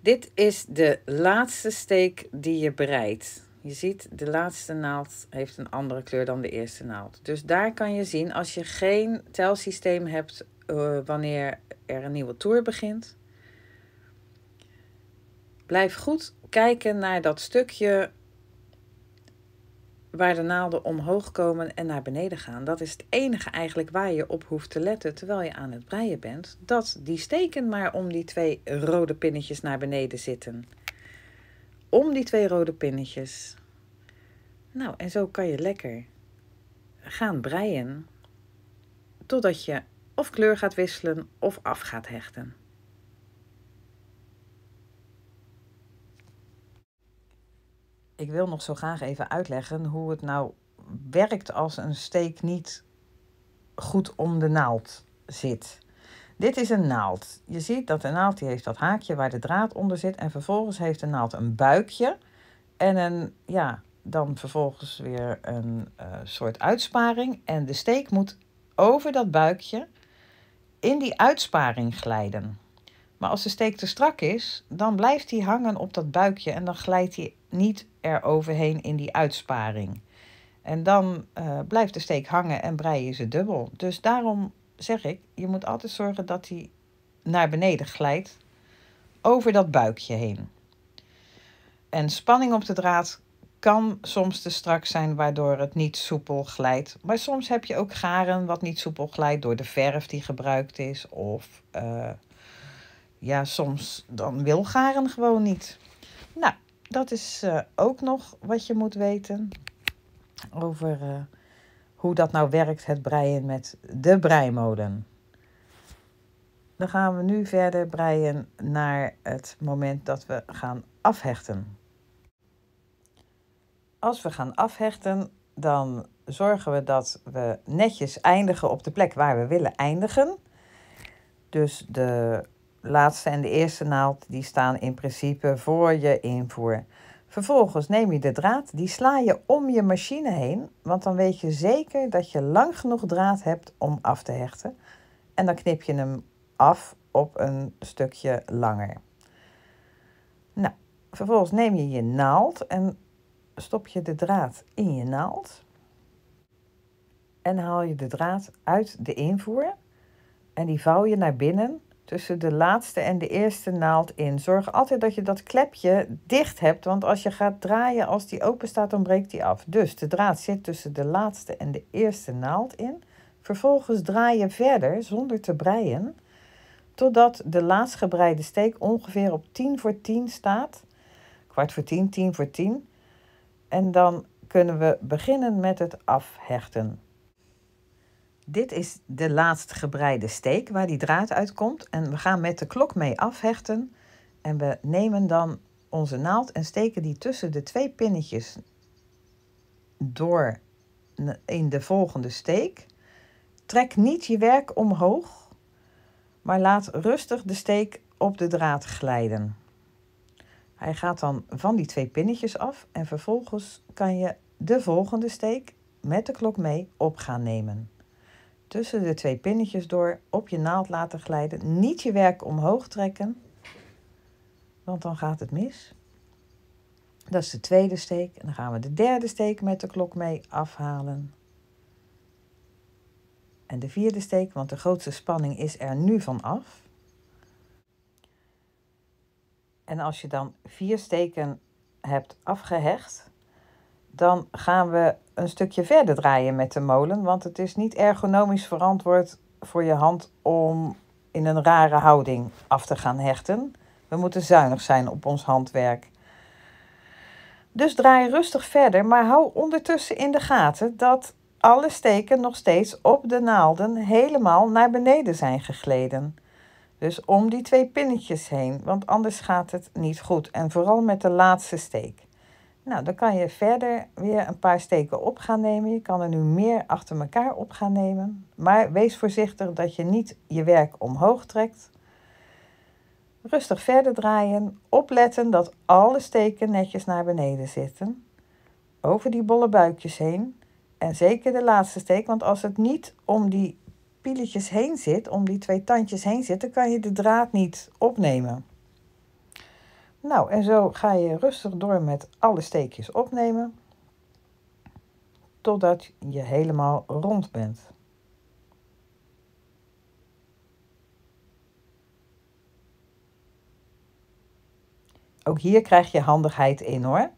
Dit is de laatste steek die je breidt. Je ziet, de laatste naald heeft een andere kleur dan de eerste naald. Dus daar kan je zien, als je geen telsysteem hebt eh, wanneer er een nieuwe toer begint. Blijf goed kijken naar dat stukje waar de naalden omhoog komen en naar beneden gaan. Dat is het enige eigenlijk waar je op hoeft te letten terwijl je aan het breien bent. Dat die steken maar om die twee rode pinnetjes naar beneden zitten om die twee rode pinnetjes. Nou, en zo kan je lekker gaan breien totdat je of kleur gaat wisselen of af gaat hechten. Ik wil nog zo graag even uitleggen hoe het nou werkt als een steek niet goed om de naald zit. Dit is een naald. Je ziet dat de naald die heeft dat haakje waar de draad onder zit. En vervolgens heeft de naald een buikje. En een, ja, dan vervolgens weer een eh, soort uitsparing. En de steek moet over dat buikje in die uitsparing glijden. Maar als de steek te strak is, dan blijft die hangen op dat buikje en dan glijdt hij niet eroverheen in die uitsparing. En dan eh, blijft de steek hangen en breien je ze dubbel. Dus daarom zeg ik, je moet altijd zorgen dat hij naar beneden glijdt over dat buikje heen. En spanning op de draad kan soms te strak zijn, waardoor het niet soepel glijdt. Maar soms heb je ook garen wat niet soepel glijdt door de verf die gebruikt is. Of eh, ja, soms dan wil garen gewoon niet. Nou, dat is eh, ook nog wat je moet weten over eh, hoe dat nou werkt, het breien met de breimolen. Dan gaan we nu verder breien naar het moment dat we gaan afhechten. Als we gaan afhechten, dan zorgen we dat we netjes eindigen op de plek waar we willen eindigen. Dus de laatste en de eerste naald die staan in principe voor je invoer. Vervolgens neem je de draad, die sla je om je machine heen, want dan weet je zeker dat je lang genoeg draad hebt om af te hechten. En dan knip je hem af op een stukje langer. Nou, vervolgens neem je je naald en stop je de draad in je naald. En haal je de draad uit de invoer en die vouw je naar binnen tussen de laatste en de eerste naald in. Zorg altijd dat je dat klepje dicht hebt, want als je gaat draaien, als die open staat, dan breekt die af. Dus de draad zit tussen de laatste en de eerste naald in. Vervolgens draai je verder zonder te breien, totdat de laatst gebreide steek ongeveer op 10 voor 10 staat. Kwart voor 10, 10 voor 10. En dan kunnen we beginnen met het afhechten. Dit is de laatst gebreide steek waar die draad uitkomt. En we gaan met de klok mee afhechten. En we nemen dan onze naald en steken die tussen de twee pinnetjes door in de volgende steek. Trek niet je werk omhoog, maar laat rustig de steek op de draad glijden. Hij gaat dan van die twee pinnetjes af en vervolgens kan je de volgende steek met de klok mee op gaan nemen tussen de twee pinnetjes door op je naald laten glijden. Niet je werk omhoog trekken, want dan gaat het mis. Dat is de tweede steek. En dan gaan we de derde steek met de klok mee afhalen. En de vierde steek, want de grootste spanning is er nu van af. En als je dan vier steken hebt afgehecht, dan gaan we een stukje verder draaien met de molen. Want het is niet ergonomisch verantwoord voor je hand om in een rare houding af te gaan hechten. We moeten zuinig zijn op ons handwerk. Dus draai rustig verder, maar hou ondertussen in de gaten dat alle steken nog steeds op de naalden helemaal naar beneden zijn gegleden. Dus om die twee pinnetjes heen, want anders gaat het niet goed. En vooral met de laatste steek. Nou, dan kan je verder weer een paar steken op gaan nemen. Je kan er nu meer achter elkaar op gaan nemen. Maar wees voorzichtig dat je niet je werk omhoog trekt. Rustig verder draaien. Opletten dat alle steken netjes naar beneden zitten. Over die bolle buikjes heen. En zeker de laatste steek, want als het niet om die pieletjes heen zit, om die twee tandjes heen zit, dan kan je de draad niet opnemen. Nou, en zo ga je rustig door met alle steekjes opnemen totdat je helemaal rond bent. Ook hier krijg je handigheid in hoor.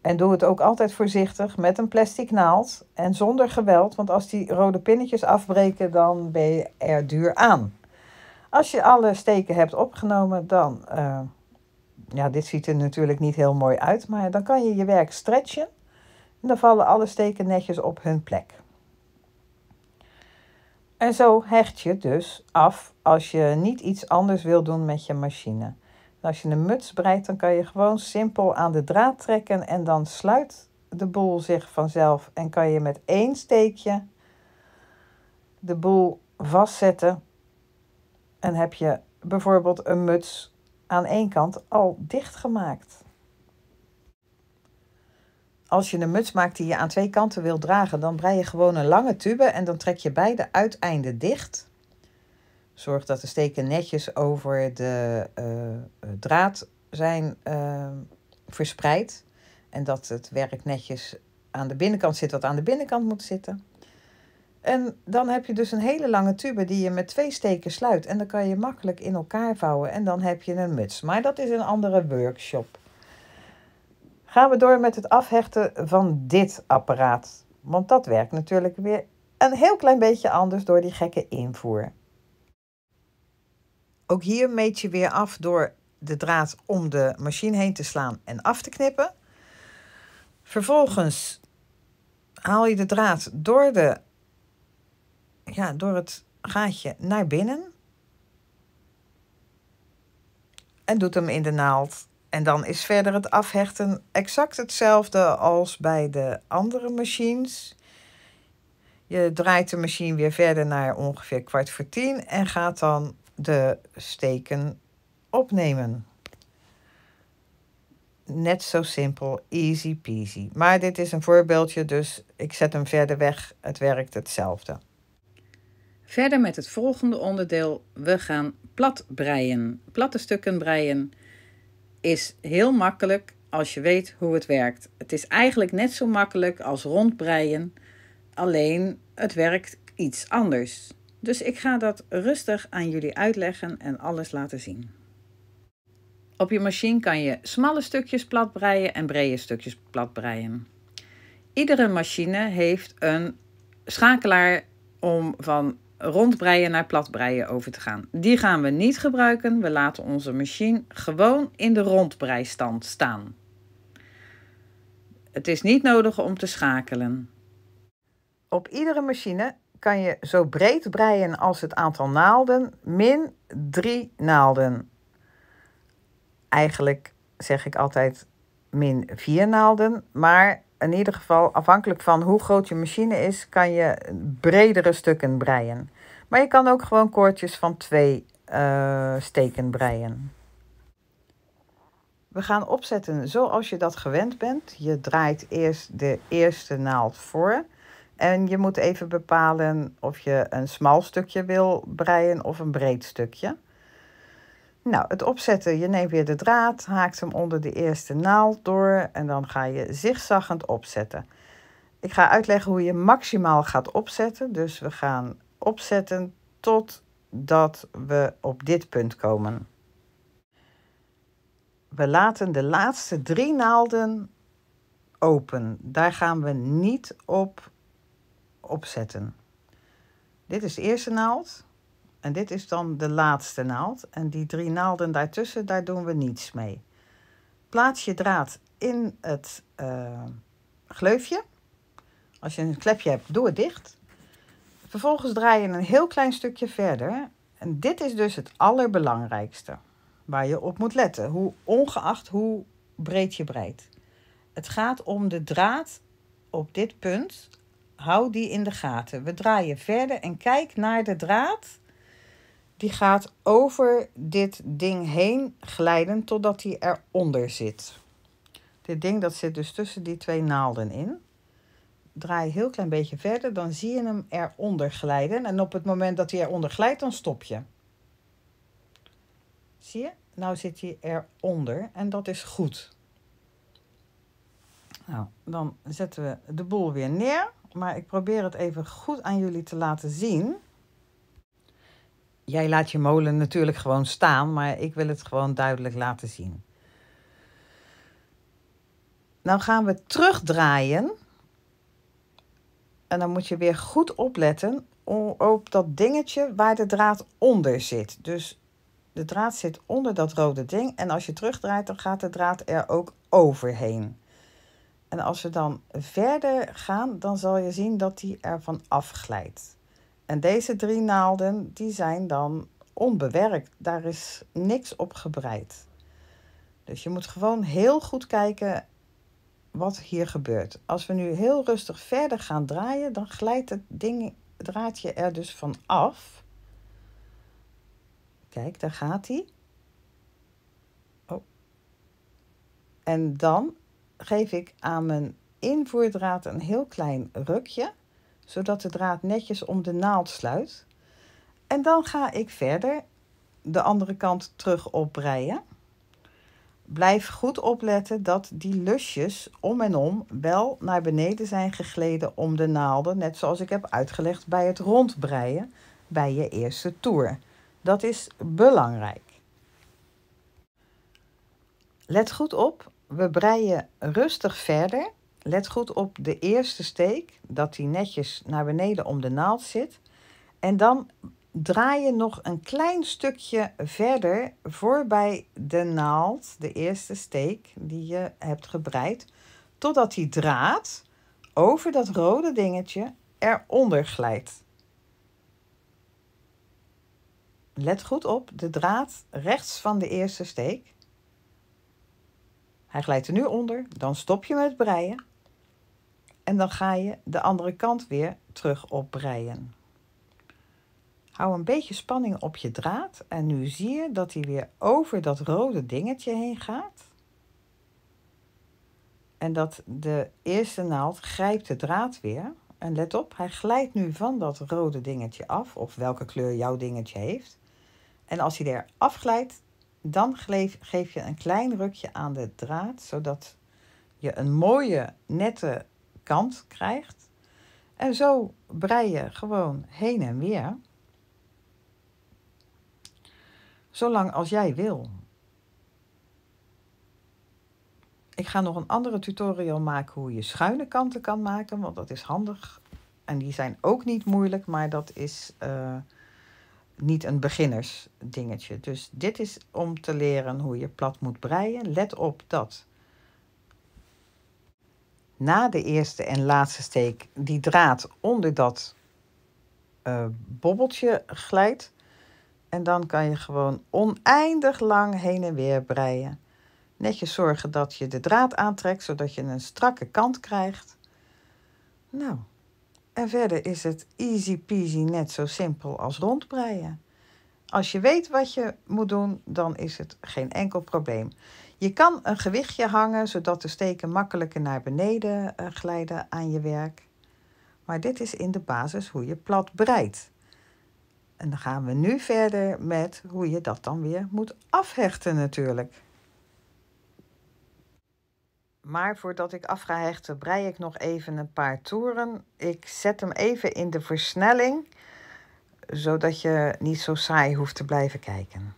En doe het ook altijd voorzichtig met een plastic naald en zonder geweld, want als die rode pinnetjes afbreken, dan ben je er duur aan. Als je alle steken hebt opgenomen, dan eh, ja, dit ziet er natuurlijk niet heel mooi uit, maar dan kan je je werk stretchen. En dan vallen alle steken netjes op hun plek. En zo hecht je dus af als je niet iets anders wil doen met je machine. als je een muts breidt, dan kan je gewoon simpel aan de draad trekken en dan sluit de boel zich vanzelf. En kan je met één steekje de boel vastzetten. En heb je bijvoorbeeld een muts aan één kant al dichtgemaakt. Als je een muts maakt die je aan twee kanten wil dragen, dan brei je gewoon een lange tube en dan trek je beide uiteinden dicht. Zorg dat de steken netjes over de eh, eh, draad zijn ehm, verspreid en dat het werk netjes aan de binnenkant zit wat aan de binnenkant moet zitten. En dan heb je dus een hele lange tube die je met twee steken sluit. En dan kan je makkelijk in elkaar vouwen en dan heb je een muts. Maar dat is een andere workshop. Gaan we door met het afhechten van dit apparaat. Want dat werkt natuurlijk weer een heel klein beetje anders door die gekke invoer. Ook hier meet je weer af door de draad om de machine heen te slaan en af te knippen. Vervolgens haal je de draad door de ja, door het gaatje naar binnen. En doet hem in de naald. En dan is verder het afhechten exact hetzelfde als bij de andere machines. Je draait de machine weer verder naar ongeveer kwart voor tien en gaat dan de steken opnemen. Net zo simpel, easy peasy. Maar dit is een voorbeeldje, dus ik zet hem verder weg. Het werkt hetzelfde. Verder met het volgende onderdeel. We gaan plat breien. Platte stukken breien is heel makkelijk als je weet hoe het werkt. Het is eigenlijk net zo makkelijk als rond breien, alleen het werkt iets anders. Dus ik ga dat rustig aan jullie uitleggen en alles laten zien. Op je machine kan je smalle stukjes plat breien en brede stukjes plat breien. Iedere machine heeft een schakelaar om van rondbreien naar platbreien over te gaan. Die gaan we niet gebruiken. We laten onze machine gewoon in de rondbreistand staan. Het is niet nodig om te schakelen. Op iedere machine kan je zo breed breien als het aantal naalden, min 3 naalden. Eigenlijk zeg ik altijd min 4 naalden, maar in ieder geval afhankelijk van hoe groot je machine is, kan je bredere stukken breien. Maar je kan ook gewoon koordjes van twee eh, steken breien. We gaan opzetten zoals je dat gewend bent. Je draait eerst de eerste naald voor. En je moet even bepalen of je een smal stukje wil breien of een breed stukje. Nou, het opzetten, je neemt weer de draad, haakt hem onder de eerste naald door en dan ga je zigzaggend opzetten. Ik ga uitleggen hoe je maximaal gaat opzetten. Dus we gaan opzetten totdat we op dit punt komen. We laten de laatste drie naalden open. Daar gaan we niet op opzetten. Dit is de eerste naald. En dit is dan de laatste naald. En die drie naalden daartussen, daar doen we niets mee. Plaats je draad in het uh, gleufje. Als je een klepje hebt, doe het dicht. Vervolgens draai je een heel klein stukje verder. En dit is dus het allerbelangrijkste waar je op moet letten. Hoe, ongeacht hoe breed je breidt. Het gaat om de draad op dit punt. Hou die in de gaten. We draaien verder en kijk naar de draad die gaat over dit ding heen glijden totdat hij eronder zit. Dit ding dat zit dus tussen die twee naalden in. Draai heel klein beetje verder, dan zie je hem eronder glijden. En op het moment dat hij eronder glijdt, dan stop je. Zie je? Nou zit hij eronder en dat is goed. Nou, dan zetten we de boel weer neer. Maar ik probeer het even goed aan jullie te laten zien jij laat je molen natuurlijk gewoon staan, maar ik wil het gewoon duidelijk laten zien. Nou gaan we terugdraaien. En dan moet je weer goed opletten op dat dingetje waar de draad onder zit. Dus de draad zit onder dat rode ding. En als je terugdraait, dan gaat de draad er ook overheen. En als we dan verder gaan, dan zal je zien dat die ervan afglijdt. En deze drie naalden die zijn dan onbewerkt. Daar is niks op gebreid. Dus je moet gewoon heel goed kijken wat hier gebeurt. Als we nu heel rustig verder gaan draaien, dan glijdt het ding, draadje er dus van af. Kijk, daar gaat hij. Oh. En dan geef ik aan mijn invoerdraad een heel klein rukje zodat de draad netjes om de naald sluit. En dan ga ik verder de andere kant terug opbreien. Blijf goed opletten dat die lusjes om en om wel naar beneden zijn gegleden om de naalden, net zoals ik heb uitgelegd bij het rondbreien bij je eerste toer. Dat is belangrijk. Let goed op, we breien rustig verder Let goed op de eerste steek, dat die netjes naar beneden om de naald zit. En dan draai je nog een klein stukje verder voorbij de naald, de eerste steek die je hebt gebreid, totdat die draad over dat rode dingetje eronder glijdt. Let goed op, de draad rechts van de eerste steek. Hij glijdt er nu onder, dan stop je met breien en dan ga je de andere kant weer terug opbreien. Hou een beetje spanning op je draad en nu zie je dat hij weer over dat rode dingetje heen gaat. En dat de eerste naald grijpt de draad weer. En let op, hij glijdt nu van dat rode dingetje af, of welke kleur jouw dingetje heeft. En als hij er afglijdt, dan geef je een klein rukje aan de draad, zodat je een mooie, nette kant krijgt. En zo breien je gewoon heen en weer. Zolang als jij wil. Ik ga nog een andere tutorial maken hoe je schuine kanten kan maken, want dat is handig. En die zijn ook niet moeilijk, maar dat is eh, niet een beginners dingetje. Dus dit is om te leren hoe je plat moet breien. Let op dat na de eerste en laatste steek die draad onder dat eh, bobbeltje glijdt. En dan kan je gewoon oneindig lang heen en weer breien. Netjes zorgen dat je de draad aantrekt, zodat je een strakke kant krijgt. Nou, en verder is het easy peasy net zo simpel als rondbreien. Als je weet wat je moet doen, dan is het geen enkel probleem. Je kan een gewichtje hangen zodat de steken makkelijker naar beneden eh, glijden aan je werk. Maar dit is in de basis hoe je plat breidt. En dan gaan we nu verder met hoe je dat dan weer moet afhechten natuurlijk. Maar voordat ik af ga hechten, brei ik nog even een paar toeren. Ik zet hem even in de versnelling, zodat je niet zo saai hoeft te blijven kijken.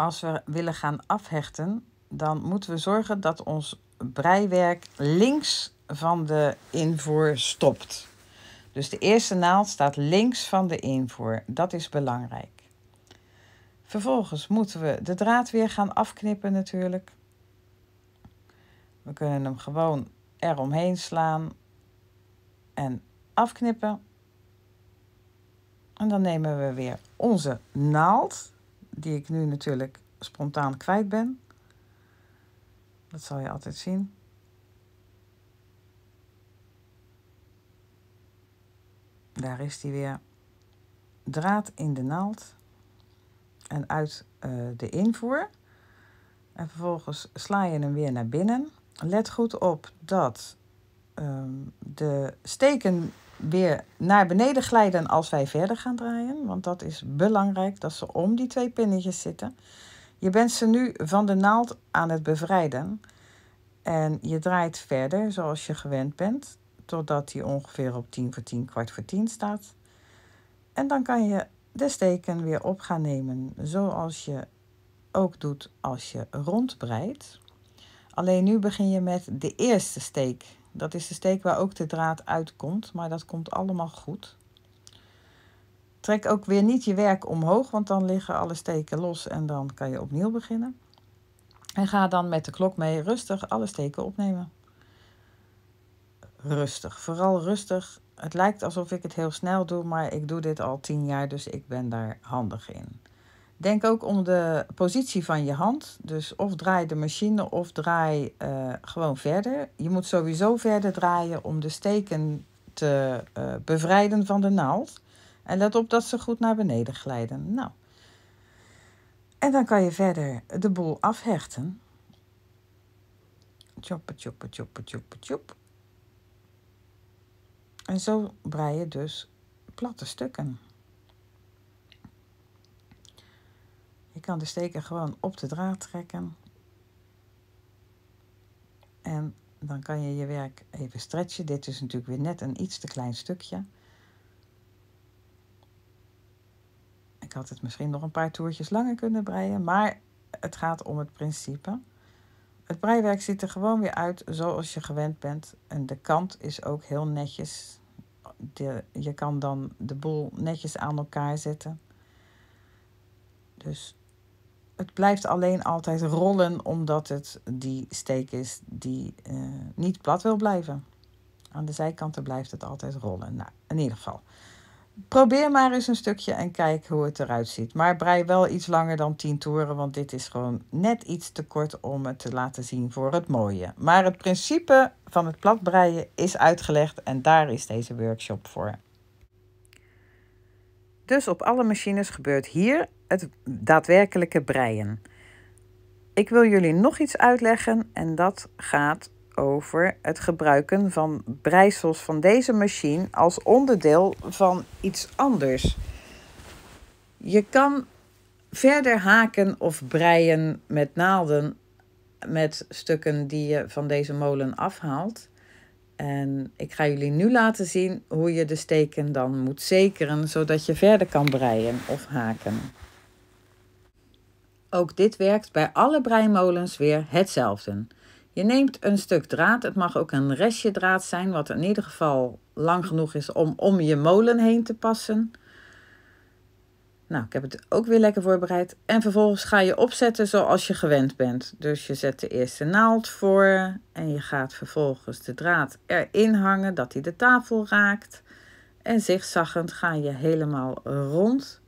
als we willen gaan afhechten, dan moeten we zorgen dat ons breiwerk links van de invoer stopt. Dus de eerste naald staat links van de invoer. Dat is belangrijk. Vervolgens moeten we de draad weer gaan afknippen natuurlijk. We kunnen hem gewoon eromheen slaan en afknippen. En dan nemen we weer onze naald die ik nu natuurlijk spontaan kwijt ben. Dat zal je altijd zien. Daar is die weer. Draad in de naald en uit eh, de invoer. En vervolgens sla je hem weer naar binnen. Let goed op dat ehm, de steken weer naar beneden glijden als wij verder gaan draaien. Want dat is belangrijk, dat ze om die twee pinnetjes zitten. Je bent ze nu van de naald aan het bevrijden. En je draait verder zoals je gewend bent, totdat die ongeveer op 10 voor 10, kwart voor 10 staat. En dan kan je de steken weer op gaan nemen, zoals je ook doet als je rondbreidt. Alleen nu begin je met de eerste steek dat is de steek waar ook de draad uitkomt, maar dat komt allemaal goed. Trek ook weer niet je werk omhoog, want dan liggen alle steken los en dan kan je opnieuw beginnen. En ga dan met de klok mee rustig alle steken opnemen. Rustig, vooral rustig. Het lijkt alsof ik het heel snel doe, maar ik doe dit al tien jaar, dus ik ben daar handig in. Denk ook om de positie van je hand. Dus of draai de machine of draai uh, gewoon verder. Je moet sowieso verder draaien om de steken te eh, bevrijden van de naald. En let op dat ze goed naar beneden glijden. Nou. En dan kan je verder de boel afhechten. Choppen, chop. En zo brei je dus platte stukken. Je kan de steker gewoon op de draad trekken. En dan kan je je werk even stretchen. Dit is natuurlijk weer net een iets te klein stukje. Ik had het misschien nog een paar toertjes langer kunnen breien, maar het gaat om het principe. Het breiwerk ziet er gewoon weer uit zoals je gewend bent. En de kant is ook heel netjes. je kan dan de boel netjes aan elkaar zetten. Dus het blijft alleen altijd rollen omdat het die steek is die eh, niet plat wil blijven. Aan de zijkanten blijft het altijd rollen. Nou, in ieder geval. Probeer maar eens een stukje en kijk hoe het eruit ziet. Maar brei wel iets langer dan 10 toeren, want dit is gewoon net iets te kort om het te laten zien voor het mooie. Maar het principe van het plat breien is uitgelegd en daar is deze workshop voor. Dus op alle machines gebeurt hier het daadwerkelijke breien. Ik wil jullie nog iets uitleggen en dat gaat over het gebruiken van breisels van deze machine als onderdeel van iets anders. Je kan verder haken of breien met naalden met stukken die je van deze molen afhaalt. En ik ga jullie nu laten zien hoe je de steken dan moet zekeren, zodat je verder kan breien of haken. Ook dit werkt bij alle breimolens weer hetzelfde. Je neemt een stuk draad, het mag ook een restje draad zijn, wat in ieder geval lang genoeg is om om je molen heen te passen. Nou, ik heb het ook weer lekker voorbereid. En vervolgens ga je opzetten zoals je gewend bent. Dus je zet de eerste naald voor en je gaat vervolgens de draad erin hangen dat hij de tafel raakt. En zigzaggend ga je helemaal rond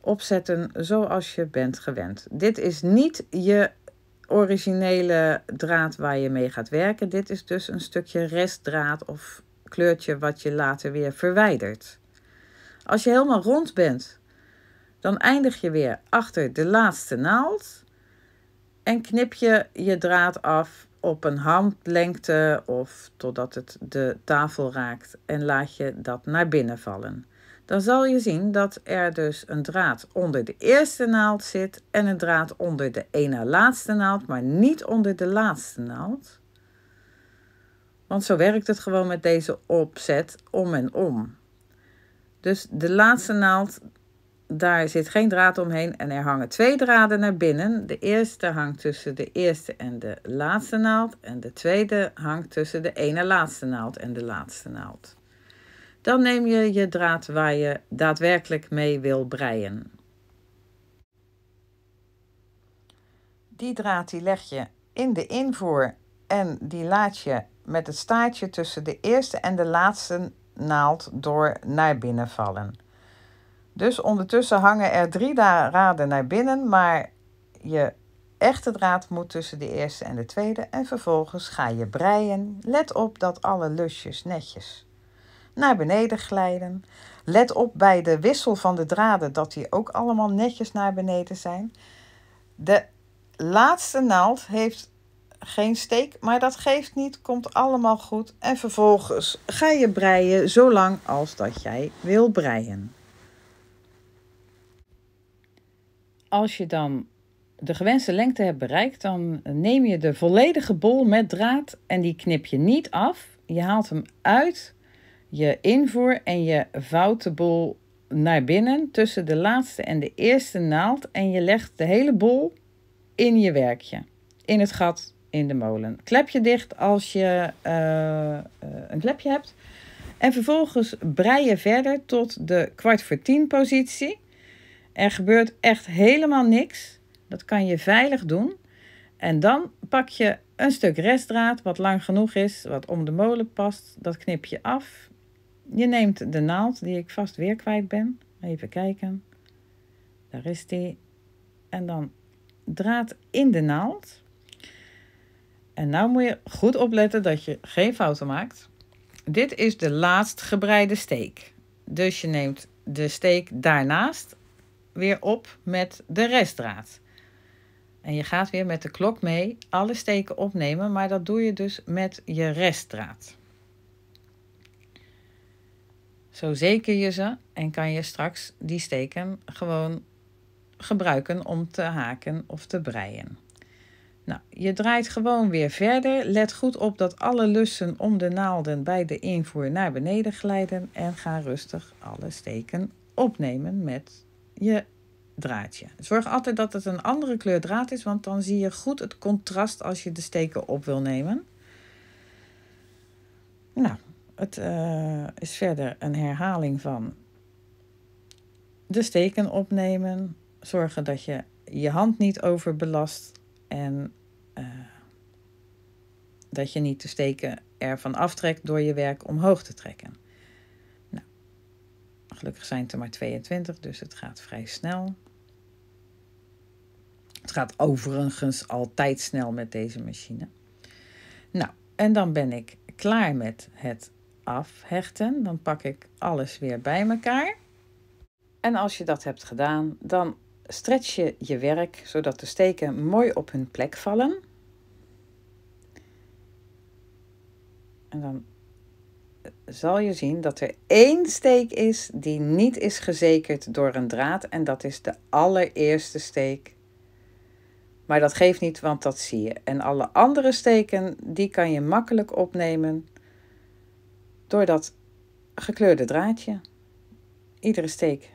opzetten zoals je bent gewend. Dit is niet je originele draad waar je mee gaat werken. Dit is dus een stukje restdraad of kleurtje wat je later weer verwijdert. Als je helemaal rond bent dan eindig je weer achter de laatste naald en knip je je draad af op een handlengte of totdat het de tafel raakt en laat je dat naar binnen vallen. Dan zal je zien dat er dus een draad onder de eerste naald zit en een draad onder de ene laatste naald, maar niet onder de laatste naald. Want zo werkt het gewoon met deze opzet om en om. Dus de laatste naald daar zit geen draad omheen en er hangen twee draden naar binnen. De eerste hangt tussen de eerste en de laatste naald en de tweede hangt tussen de ene laatste naald en de laatste naald. Dan neem je je draad waar je daadwerkelijk mee wil breien. Die draad die leg je in de invoer en die laat je met het staartje tussen de eerste en de laatste naald door naar binnen vallen. Dus ondertussen hangen er drie draden naar binnen, maar je echte draad moet tussen de eerste en de tweede en vervolgens ga je breien. Let op dat alle lusjes netjes naar beneden glijden. Let op bij de wissel van de draden dat die ook allemaal netjes naar beneden zijn. De laatste naald heeft geen steek, maar dat geeft niet, komt allemaal goed. En vervolgens ga je breien zolang als dat jij wil breien. als je dan de gewenste lengte hebt bereikt, dan neem je de volledige bol met draad en die knip je niet af. Je haalt hem uit je invoer en je vouwt de bol naar binnen tussen de laatste en de eerste naald en je legt de hele bol in je werkje, in het gat in de molen. Klep je dicht als je eh, eh, een klepje hebt. En vervolgens brei je verder tot de kwart voor tien positie. Er gebeurt echt helemaal niks. Dat kan je veilig doen. En dan pak je een stuk restdraad, wat lang genoeg is, wat om de molen past. Dat knip je af. Je neemt de naald, die ik vast weer kwijt ben. Even kijken. Daar is die. En dan draad in de naald. En nou moet je goed opletten dat je geen fouten maakt. Dit is de laatst gebreide steek. Dus je neemt de steek daarnaast weer op met de restdraad. En je gaat weer met de klok mee alle steken opnemen, maar dat doe je dus met je restdraad. Zo zeker je ze en kan je straks die steken gewoon gebruiken om te haken of te breien. Nou, je draait gewoon weer verder. Let goed op dat alle lussen om de naalden bij de invoer naar beneden glijden en ga rustig alle steken opnemen met je draadje. Zorg altijd dat het een andere kleur draad is, want dan zie je goed het contrast als je de steken op wil nemen. Nou, het eh, is verder een herhaling van de steken opnemen. Zorgen dat je je hand niet overbelast en eh, dat je niet de steken ervan aftrekt door je werk omhoog te trekken. Gelukkig zijn het er maar 22, dus het gaat vrij snel. Het gaat overigens altijd snel met deze machine. Nou, en dan ben ik klaar met het afhechten. Dan pak ik alles weer bij elkaar. En als je dat hebt gedaan, dan stretch je je werk zodat de steken mooi op hun plek vallen. En dan zal je zien dat er één steek is die niet is gezekerd door een draad en dat is de allereerste steek. Maar dat geeft niet, want dat zie je. En alle andere steken, die kan je makkelijk opnemen door dat gekleurde draadje. Iedere steek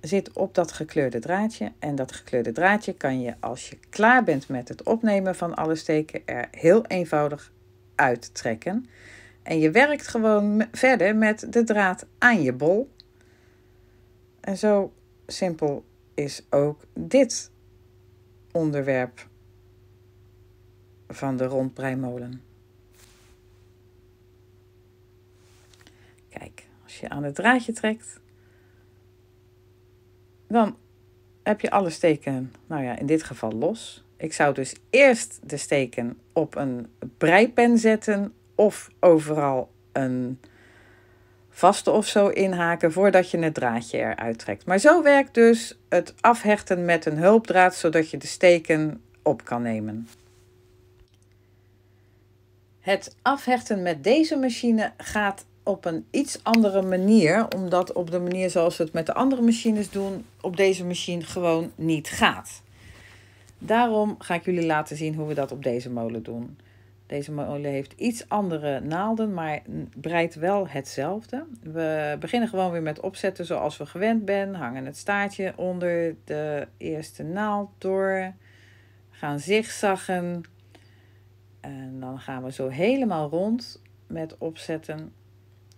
zit op dat gekleurde draadje. En dat gekleurde draadje kan je, als je klaar bent met het opnemen van alle steken, er heel eenvoudig uittrekken. En je werkt gewoon verder met de draad aan je bol. En zo simpel is ook dit onderwerp van de rondbreimolen. Kijk, als je aan het draadje trekt, dan heb je alle steken, nou ja, in dit geval los. Ik zou dus eerst de steken op een breipen zetten of overal een vaste of zo inhaken voordat je het draadje eruit trekt. Maar zo werkt dus het afhechten met een hulpdraad zodat je de steken op kan nemen. Het afhechten met deze machine gaat op een iets andere manier, omdat op de manier zoals we het met de andere machines doen, op deze machine gewoon niet gaat. Daarom ga ik jullie laten zien hoe we dat op deze molen doen. Deze molen heeft iets andere naalden, maar breidt wel hetzelfde. We beginnen gewoon weer met opzetten zoals we gewend ben. Hangen het staartje onder de eerste naald door. Gaan zigzaggen. En dan gaan we zo helemaal rond met opzetten.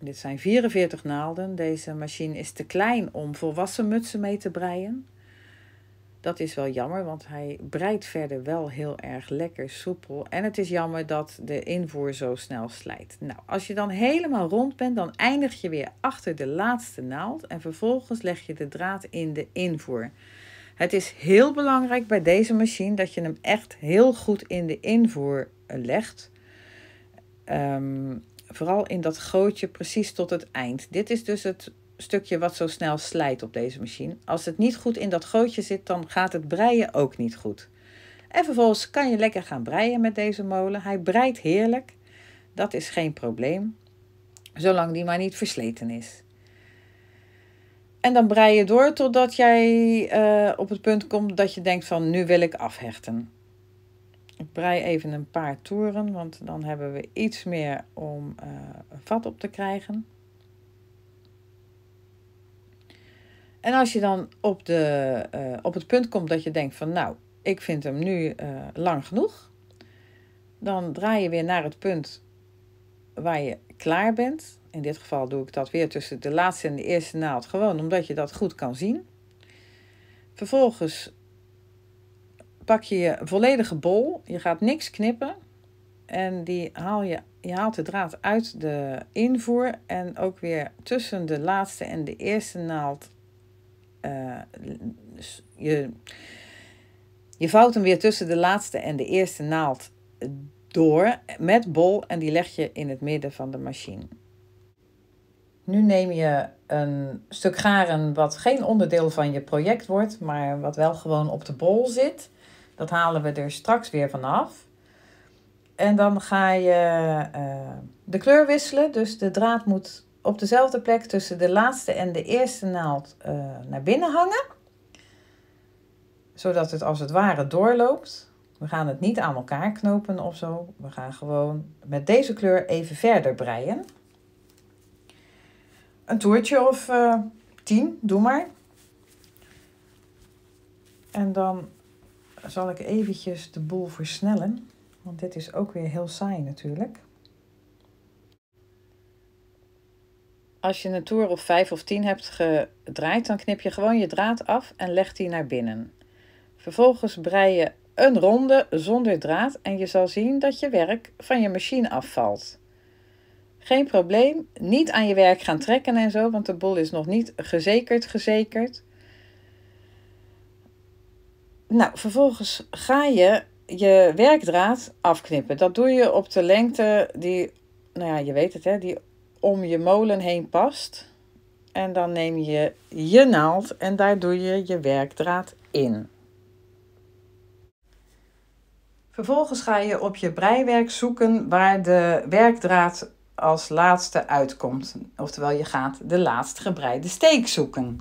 Dit zijn 44 naalden. Deze machine is te klein om volwassen mutsen mee te breien. Dat is wel jammer, want hij breidt verder wel heel erg lekker soepel. En het is jammer dat de invoer zo snel slijt. Nou, als je dan helemaal rond bent, dan eindig je weer achter de laatste naald. En vervolgens leg je de draad in de invoer. Het is heel belangrijk bij deze machine dat je hem echt heel goed in de invoer eh, legt. Ehm, vooral in dat gootje precies tot het eind. Dit is dus het stukje wat zo snel slijt op deze machine. Als het niet goed in dat gootje zit, dan gaat het breien ook niet goed. En vervolgens kan je lekker gaan breien met deze molen. Hij breidt heerlijk. Dat is geen probleem, zolang die maar niet versleten is. En dan brei je door totdat jij eh, op het punt komt dat je denkt van nu wil ik afhechten. Ik brei even een paar toeren, want dan hebben we iets meer om een eh, vat op te krijgen. En als je dan op, de, eh, op het punt komt dat je denkt van nou, ik vind hem nu eh, lang genoeg, dan draai je weer naar het punt waar je klaar bent. In dit geval doe ik dat weer tussen de laatste en de eerste naald, gewoon omdat je dat goed kan zien. Vervolgens pak je je volledige bol, je gaat niks knippen en die haal je, je haalt de draad uit de invoer en ook weer tussen de laatste en de eerste naald eh, je, je vouwt hem weer tussen de laatste en de eerste naald door met bol en die leg je in het midden van de machine. Nu neem je een stuk garen wat geen onderdeel van je project wordt, maar wat wel gewoon op de bol zit. Dat halen we er straks weer vanaf. En dan ga je eh, de kleur wisselen. Dus de draad moet op dezelfde plek tussen de laatste en de eerste naald eh, naar binnen hangen. Zodat het als het ware doorloopt. We gaan het niet aan elkaar knopen of zo. We gaan gewoon met deze kleur even verder breien. Een toertje of uh, tien, doe maar. En dan zal ik eventjes de boel versnellen. Want dit is ook weer heel saai natuurlijk. Als je een toer of 5 of 10 hebt gedraaid, dan knip je gewoon je draad af en leg die naar binnen. Vervolgens brei je een ronde zonder draad en je zal zien dat je werk van je machine afvalt. Geen probleem, niet aan je werk gaan trekken en zo, want de boel is nog niet gezekerd gezekerd. Nou, vervolgens ga je je werkdraad afknippen. Dat doe je op de lengte die, nou ja, je weet het hè, die om je molen heen past. En dan neem je je naald en daar doe je je werkdraad in. Vervolgens ga je op je breiwerk zoeken waar de werkdraad als laatste uitkomt. Oftewel, je gaat de laatst gebreide steek zoeken.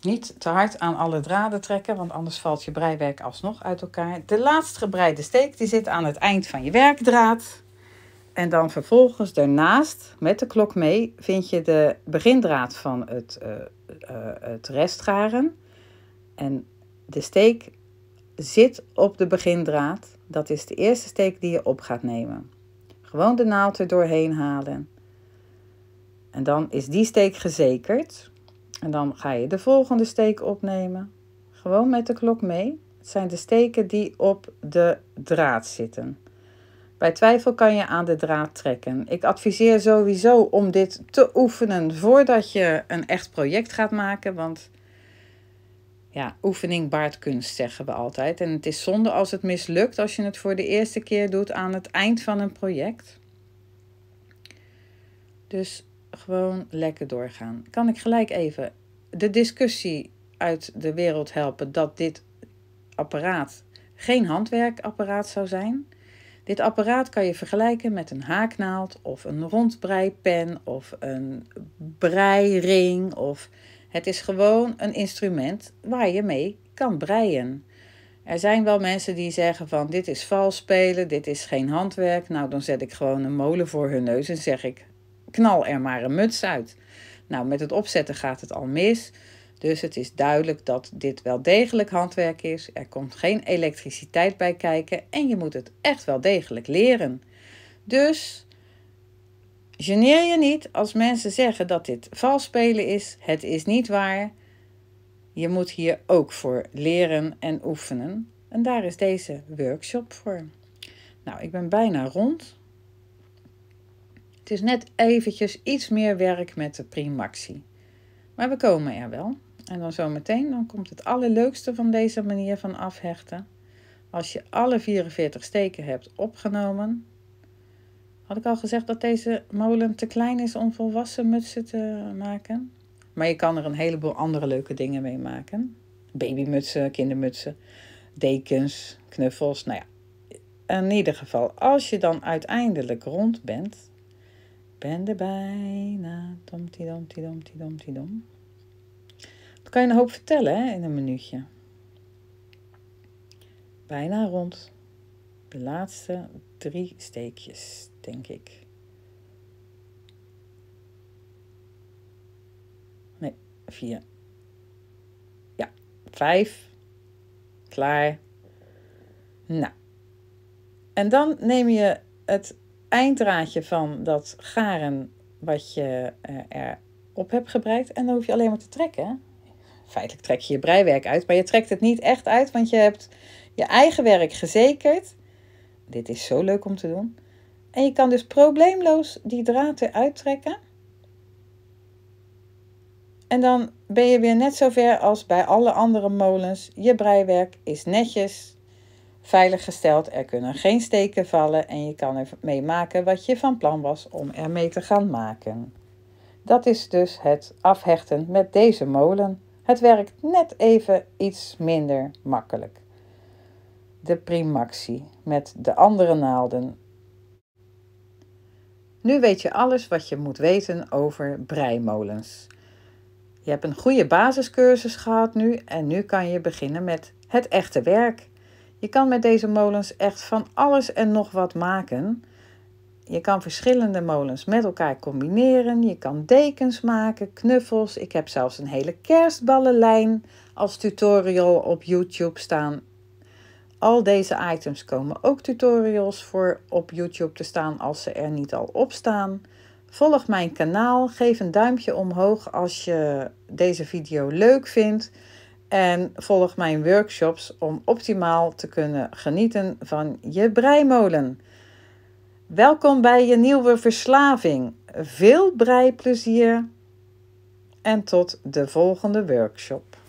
Niet te hard aan alle draden trekken, want anders valt je breiwerk alsnog uit elkaar. De laatst gebreide steek die zit aan het eind van je werkdraad. En dan vervolgens daarnaast, met de klok mee, vind je de begindraad van het, eh, eh, het restgaren. En de steek zit op de begindraad. Dat is de eerste steek die je op gaat nemen. Gewoon de naald er doorheen halen. En dan is die steek gezekerd. En dan ga je de volgende steek opnemen. Gewoon met de klok mee. Het zijn de steken die op de draad zitten. Bij twijfel kan je aan de draad trekken. Ik adviseer sowieso om dit te oefenen voordat je een echt project gaat maken. Want ja, oefening baart kunst, zeggen we altijd. En het is zonde als het mislukt als je het voor de eerste keer doet aan het eind van een project. Dus gewoon lekker doorgaan. Kan ik gelijk even de discussie uit de wereld helpen dat dit apparaat geen handwerkapparaat zou zijn? Dit apparaat kan je vergelijken met een haaknaald of een rondbreipen of een breiring. Of... Het is gewoon een instrument waar je mee kan breien. Er zijn wel mensen die zeggen van dit is vals spelen, dit is geen handwerk. Nou, dan zet ik gewoon een molen voor hun neus en zeg ik knal er maar een muts uit. Nou, met het opzetten gaat het al mis. Dus het is duidelijk dat dit wel degelijk handwerk is. Er komt geen elektriciteit bij kijken en je moet het echt wel degelijk leren. Dus geneer je niet als mensen zeggen dat dit vals spelen is. Het is niet waar. Je moet hier ook voor leren en oefenen. En daar is deze workshop voor. Nou, ik ben bijna rond. Het is net eventjes iets meer werk met de primaxie, Maar we komen er wel. En dan zometeen, dan komt het allerleukste van deze manier van afhechten. Als je alle 44 steken hebt opgenomen. Had ik al gezegd dat deze molen te klein is om volwassen mutsen te maken. Maar je kan er een heleboel andere leuke dingen mee maken. Babymutsen, kindermutsen, dekens, knuffels. Nou ja, in ieder geval, als je dan uiteindelijk rond bent... Ben er bijna, domti dom kan je een hoop vertellen hè, in een minuutje. Bijna rond. De laatste drie steekjes, denk ik. Nee, vier. Ja, vijf. Klaar. Nou. En dan neem je het einddraadje van dat garen wat je eh, erop hebt gebruikt. En dan hoef je alleen maar te trekken feitelijk trek je je breiwerk uit, maar je trekt het niet echt uit, want je hebt je eigen werk gezekerd. Dit is zo leuk om te doen. En je kan dus probleemloos die draad eruit trekken. En dan ben je weer net zo ver als bij alle andere molens. Je breiwerk is netjes veilig gesteld. Er kunnen geen steken vallen en je kan ermee maken wat je van plan was om ermee te gaan maken. Dat is dus het afhechten met deze molen. Het werkt net even iets minder makkelijk. De primaxie met de andere naalden. Nu weet je alles wat je moet weten over breimolens. Je hebt een goede basiscursus gehad nu en nu kan je beginnen met het echte werk. Je kan met deze molens echt van alles en nog wat maken. Je kan verschillende molens met elkaar combineren. Je kan dekens maken, knuffels. Ik heb zelfs een hele kerstballenlijn als tutorial op YouTube staan. Al deze items komen ook tutorials voor op YouTube te staan als ze er niet al op staan. Volg mijn kanaal, geef een duimpje omhoog als je deze video leuk vindt. En volg mijn workshops om optimaal te kunnen genieten van je breimolen. Welkom bij je nieuwe verslaving. Veel breiplezier en tot de volgende workshop.